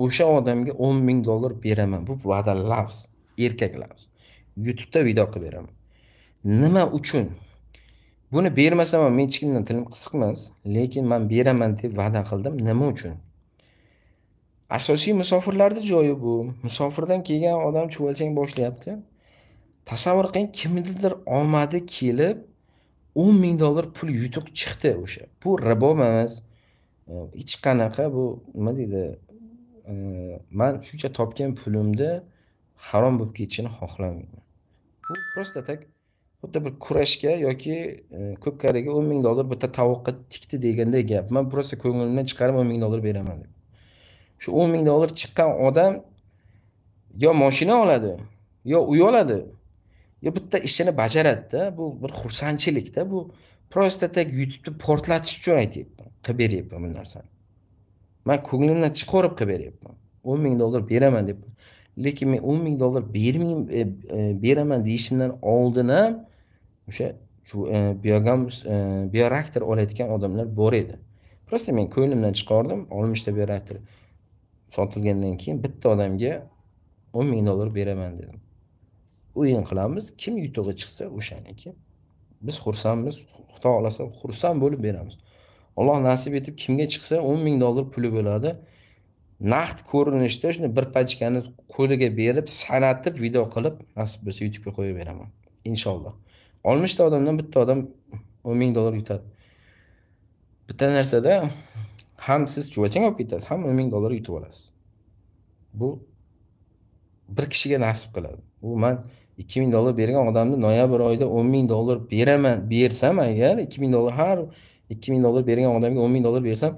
o'sha odamga o'n ming dollar beraman bu va'da lafz erkak lafz youtubeda video qilib beraman nima uchun buni bermasam ham men hech kimdan tilim qisiq emas lekin man beraman deb va'da qildim nima uchun asosiy musofirlarni joyi bu musofirdan kelgan odam chuvalchang boshlayapti tasavvur qiling kimnidir omadi kelib o'n ming dollar pul yutuq chiqdi o'sha bu ribo emas e, hech qanaqa bu nima deydi e, man shuncha topgan pulimni harom bo'lib ketishini xohlamayman bu просто так xuddi bir kurashga yoki e, ko'pkariga o'n ming dollar bitta tovoqqa tikdi deganday gap man просто ko'nglimdan chiqarib o'n ming dollar beraman deb shu o'n ming dollar chiqqan odam yo moshina oladi yo uy oladi yo bitta ishini bajaradida bu bir xursandchilikda bu просто так youtubeni portlatish uchun aytyapman qilib beryapman bu narsani man ko'nglimdan chiqaverib qilib beryapman o'n ming dollar beraman deb lekin men o'n ming dollar bermayman e, e, beraman deyishimdan oldin ham o'sha shu e, biogam bioreaktor olayotgan odamlar bor edi просто men ko'nglimdan chiqardim olmishda bioreaktor sotilgandan keyin bitta odamga o'n ming dollar beraman dedim o'yin qilamiz kim yutug'i chiqsa o'shaniki biz xursandmiz xudo xohlasa xursand bo'lib beramiz alloh nasib etib kimga chiqsa o'n ming dollar puli bo'ladi naqd ko'rinishda shunday bir pachkani qo'liga berib sanatib video qilib nasib bo'lsa youtubega qo'yib beraman inshaalloh oltmishta odamdan bitta odam o'n ming dollar yutadi bitta narsada ham siz chuvachang olib ketasiz ham o'n ming dollar yutib olasiz bu bir kishiga nasib qiladi bu man ikki ming dollar bergan odamni noyabr oyida o'n ming dollar beraman bersam agar ikki ming dollar har ikki ming dollar bergan odamga o'n ming dollar bersam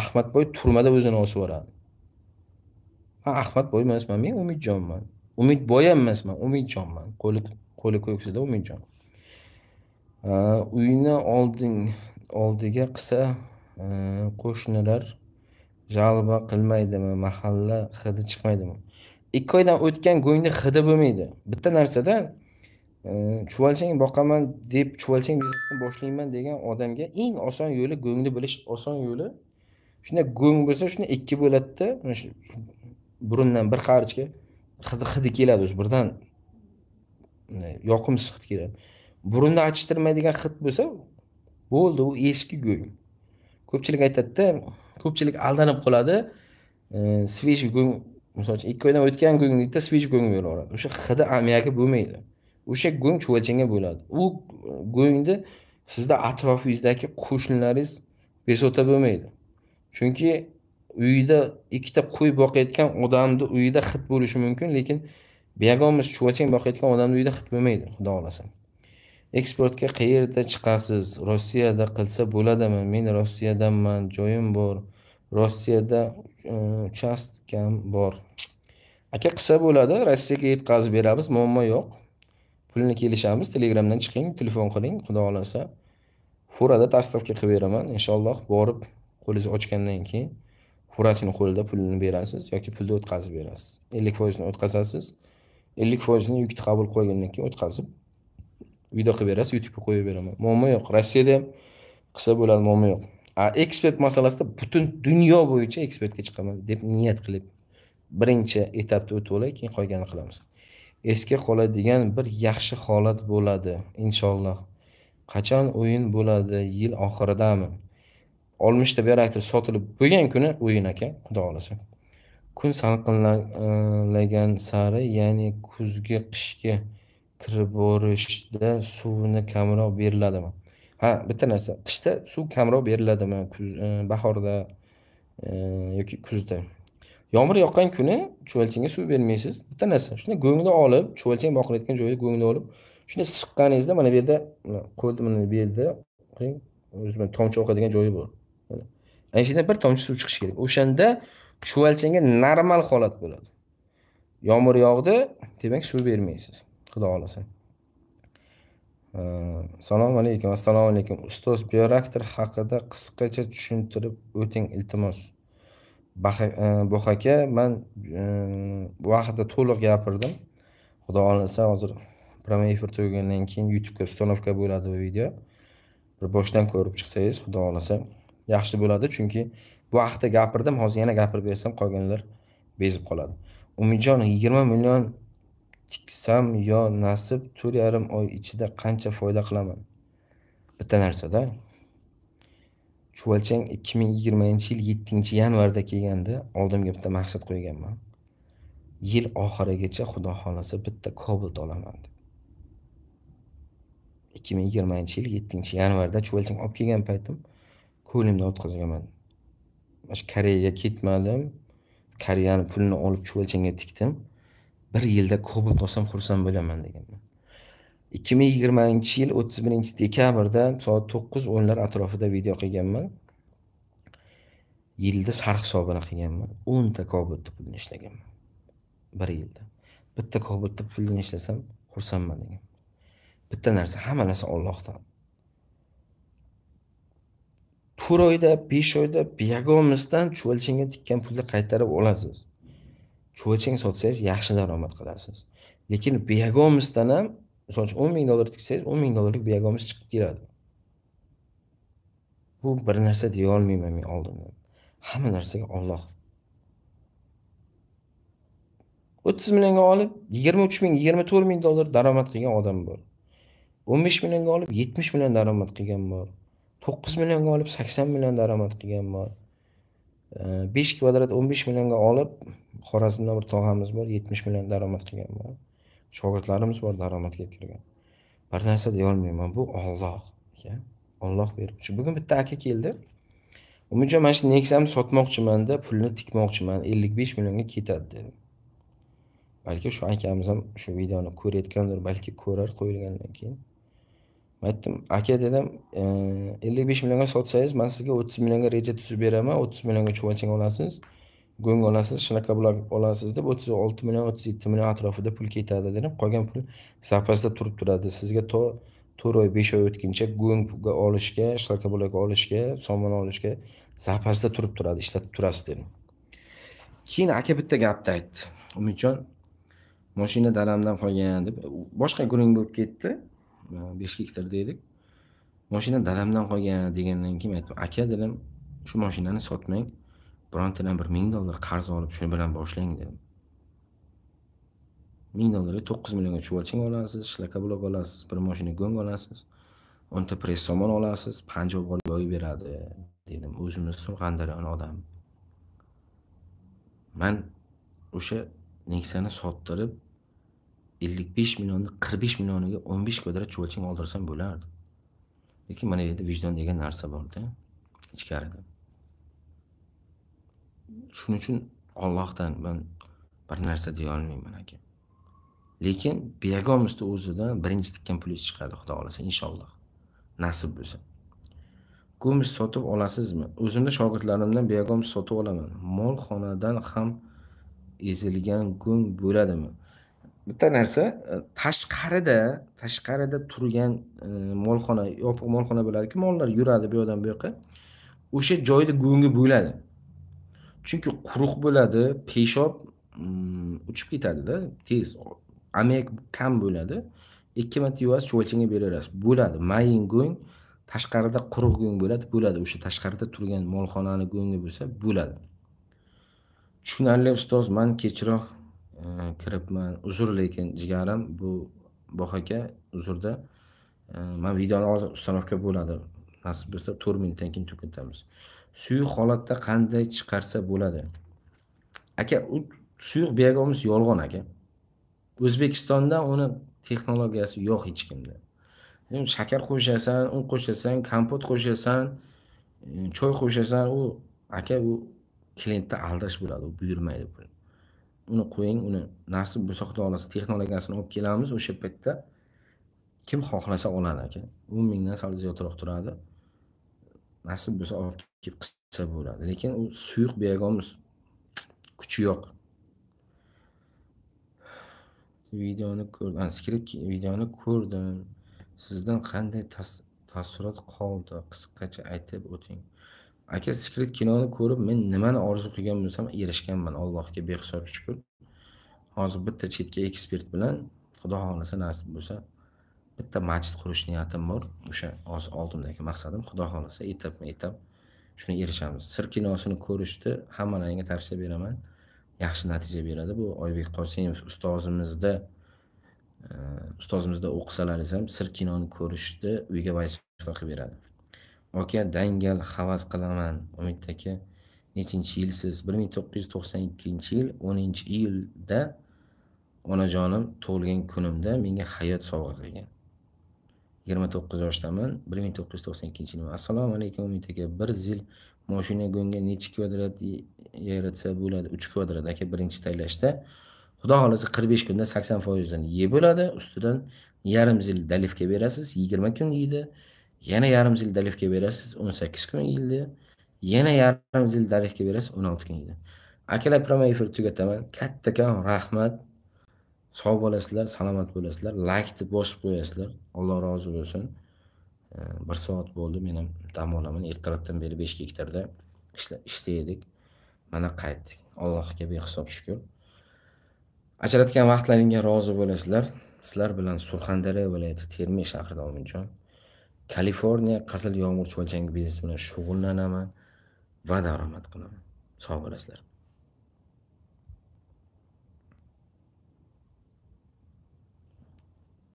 ahmadboy turmada o'zini osib yuboradi man ahmadboy emasman men umidjonman umidboy ham emasman umidjonman qo'li qo'li ko'ksida umidjon uyni olding oldiga qilsa qo'shnilar g'alaba qilmaydimi mahalla hidi chiqmaydimi ikki oydan o'tgan go'ngni hidi bo'lmaydi bitta narsada e, chuvalchang boqaman deb chuvalchang biznesni boshlayman degan odamga eng oson yo'li go'ngni bilish oson yo'li shunday go'ng bo'lsa shuni ikki bo'ladida burundan bir qarichga hidi hidi keladi o'zi birdan yoqimsiz hid keladi burunni achishtirmaydigan hid bo'lsa bo'ldi u eski go'ng ko'pchilik aytadida ko'pchilik aldanib qoladi sveji go'ng misol uchun ikki oydan o'tgan go'ng deydida sveji go'ng bo'laveradi o'sha hidi ammiyaki bo'lmaydi o'sha go'ng chuvalchanga bo'ladi u go'ngni sizni atrofingizdagi qo'shnilaringiz bezovta bo'lmaydi chunki uyida ikkita qo'y boqayotgan odamni uyida hid bo'lishi mumkin lekin begomiz chuvachang boqayotgan odamni uyida hid bo'lmaydi xudo xohlasa eksportga qayerda chiqasiz rossiyada qilsa bo'ladimi men rossiyadanman joyim bor rossiyada e, uchastkam bor aka qilsa bo'ladi rossiyaga yetkazib beramiz muammo yo'q pulni kelishamiz telegramdan chiqing telefon qiling xudo xohlasa furada dastavka qilib beraman inshaalloh borib qo'lingizni ochgandan keyin furachini qo'lida pulini berasiz yoki pulni o'tkazib berasiz ellik foizini o'tkazasiz ellik foizini yukni qabul qilgandan keyin o'tkazib video qilib berasiz youtubega qo'yib beraman muammo yo'q rossiyada ham qilsa bo'ladi muammo yo'q a ekspert masalasida butun dunyo bo'yicha ekspertga chiqaman deb niyat qilib birinchi etapni o'tib olay keyin qolganini qilamiz esga qoladigan bir yaxshi holat bo'ladi inshaalloh qachon o'yin bo'ladi yil oxiridami oltmishta beraktor sotilib bo'lgan kuni o'yin aka xudo xohlasa kun salqinlagan e, sari ya'ni kuzgi qishki kirib borishda suvni kamroq beriladimi ha bitta narsa qishda suv kamroq beriladimi e, bahorda e, yoki kuzda yomg'ir yoqqan kuni chuvalchangga suv bermaysiz bitta narsa shunday go'ngni olib chuvalchang boqilayotgan joyda go'ngni olib shunday siqqaningizda mana bu yerda qo'lni mana bu yerda qarang o'zi tomchi oqadigan joyi bor ana shu yerdan bir tomchi suv chiqishi kerak o'shanda chuvalchanga normal holat bo'ladi yomg'ir yog'di demak suv bermaysiz xudo xohlasa assalomu alaykum assalomu alaykum ustoz bioreaktor haqida qisqacha tushuntirib o'ting iltimos e, aka man vaqtida e, to'liq gapirdim xudo xohlasa hozir promefer tugagandan keyin youtubega установка bo'ladi bu video bir boshdan ko'rib chiqsangiz xudo xohlasa yaxshi bo'ladi chunki bu haqida gapirdim hozir yana gapirib bersam qolganlar bezib qoladi umidjon yigirma million tiksam yo nasib to'rt yarim oy ichida qancha foyda qilaman bitta narsada chuvalchang ikki ming yigirmanchi yil yettinchi yanvarda kelganda oldimga bitta maqsad qo'yganman yil oxirigacha xudo xohlasa bitta kobalt olaman deb ikki ming yigirmanchi yil yettinchi yanvarda chuvalchang olib kelgan paytim ko'nglimdan o'tkazganman mana shu koreyaga ketmadim koreyani pulini olib chuvalchangga tikdim bir yilda ko'pib olsam xursand bo'laman deganman ikki ming yigirmanchi yil o'ttiz birinchi dekabrda soat to'qqiz o'nlar atrofida video qilganman yilda sarf hisobini qilganman o'nta kobitni pulini ishlaganman bir yilda bitta kobitni pulini ishlasam xursandman degan bitta narsa hamma narsa ollohdan to'rt oyda besh oyda biyagomisdan chuvalchinga tikkan pulni qaytarib olasiz cho'ching sotsangiz yaxshi daromad qilasiz lekin begomisdan ham misol uchun o'n ming dollar tiksangiz o'n ming dollarlik begomiz chiqib keladi bu bir narsa deyolmayman men oldindan hamma narsaga olloh o'ttiz millionga olib yigirma uch ming yigirma to'rt ming dollar daromad qilgan odam bor o'n besh millionga olib yetmish million daromad qilgan bor to'qqiz millionga olib sakson million daromad qilgan bor besh kvadrat o'n besh millionga olib xorazmda bir tog'amiz bor yetmish million daromad qilgan bor shogirdlarimiz bor daromadga kirgan bir narsa deyolmayman bu olloh aka olloh beruvchi bugun bitta aka keldi umidjon mana shu sotmoqchiman sotmoqchimanda pulni tikmoqchiman ellik besh millionga ketadi dedi balki shu akamiz ham shu videoni ko'rayotgandir balki ko'rar qo'yilgandan keyin aytdim aka dedim ellik besh millionga sotsangiz man sizga o'ttiz millionga reja tuzib beraman o'ttiz millionga chuvanchang olasiz go'ng olasiz shunaqa bular olasiz deb o'ttiz olti million o'ttiz yetti million atrofida pul ketadi dedim qolgan pul zapasda turib turadi sizga to to'rt oy besh oy o'tguncha go'ngga olishga shunaqa bularga olishga somon olishga zapasda turib turadi ishlatib turasiz dedim keyin aka bitta gapni aytdi umidjon moshina dadamdan qolgan deb boshqa gurung bo'lib ketdi gektar deylik moshina dadamdan qolgan degandan keyin aytdim aka dedim shu moshinani sotmang birontadan bir ming dollar qarz olib shu bilan boshlang dedim ming dollarga to'qqiz millionga chuvalchang olasiz shlaka blok olasiz bir moshina go'ng olasiz o'nta press somon olasiz panjob olib yoyib beradi dedim o'zimiz surg'andaryon odam man o'sha neksani sottirib ellik besh millionni qirq besh millioniga o'n besh kvadrat chuvalchang oldirsam bo'lardi lekin mana bu yerda vijdon degan narsa borda ichkarida shuning uchun ollohdan man bir narsa deyolmayman aka lekin begomizda o'zidan birinchi tikkan pulingiz chiqadi xudo xohlasa inshaalloh nasib bo'lsa go'mish sotib olasizmi o'zimni shogirdlarimdan begomz sotib olaman molxonadan ham ezilgan go'ng bo'ladimi bitta narsa tashqarida tashqarida turgan molxona yopiq molxona bo'ladiki mollar yuradi bu yoqdan bu yoqqa o'sha joyda go'ngi bo'ladi chunki quruq bo'ladi peshob mm, uchib ketadida tez amek kam bo'ladi ikki marta yuvasiz chuvalchangga beraverasiz bo'ladi mayin go'ng tashqarida quruq go'ng bo'ladi bo'ladi o'sha tashqarida turgan molxonani go'ngi bo'lsa bo'ladi tushunarli ustoz man kechroq kiribman uzr lekin jigarim bu boh aka uzrda man videoni hozir ustanovka bo'ladi nasib bo'lsa to'rt minutdan keyin to'kitamiz suyuq holatda qanday chiqarsa bo'ladi aka u suyuq berganimiz yolg'on aka o'zbekistonda uni texnologiyasi yo'q hech kimda shakar qo'shasan un qo'shasan kompot qo'shasan choy qo'shasan u aka u klientni aldash bo'ladi u buyurmaydi pulni uni qo'ying uni nasib bo'lsa xudo xohlasa texnologiyasini olib kelamiz o'sha paytda kim xohlasa oladi aka o'n mingdan sal ziyodroq turadi nasib bo'lsa olib kelib qilsa bo'ladi lekin u suyuq beagonmiz kuchi yo'q videoni ko'rdim skript videoni ko'rdim sizdan qanday taassurot qoldi qisqacha aytib o'ting aka sekret kinoni ko'rib men nimani orzu qilgan bo'lsam erishganman allohga behisob shukur hozir bitta chetga ekspert bilan xudo xohlasa nasib bo'lsa bitta masjid qurish niyatim bor o'sha hozir oldimdagi maqsadim xudo xohlasa etapma etap shuni erishamiz sir kinosini ko'rishni hammalaringga tavsiya beraman yaxshi natija beradi bu oybek qosimov ustozimizda ustozimizda o'qisalaringiz ham sir kinoni ko'rishni uyga vazifa qilib beradi aka dangal havas qilaman umid aka nechinchi yilsiz bir ming to'qqiz yuz to'qson ikkinchi yil o'ninchi iyulda onajonim tug'ilgan kunimda menga hayot sovg'a qilgan yigirma to'qqiz yoshdaman bir ming to'qqiz yuz to'qson ikkinchi yil assalomu alaykum umid aka bir zil moshina go'ngga nechi kvadrat yaratsa bo'ladi uch kvadrat aka birinchi tanlashda xudo xohlasa qirq besh kunda sakson foizini yeb bo'ladi ustidan yarim zil dalivga berasiz yigirma kun yeydi yana yarim yil dalifga berasiz o'n sakkiz kun yeyildi yana yarim yil dalifga berasiz o'n olti kun yeyildi akalar promo efir tugataman kattakon rahmat sog' bo'lasizlar salomat bo'lasizlar laykni bosib qo'yasizlar alloh rozi bo'lsin bir soat bo'ldi men ham dam olaman ertalabdan beri gektarda ishda edik mana qaytdik allohga behisob shukur ajratgan vaqtlaringga rozi bo'lasizlar sizlar bilan surxondaryo viloyati termiz shahrida ominjon kaliforniya qizil yomg'ir cho'lchangi biznesi bilan shug'ullanaman va daromad qilaman sog' bo'lasizlar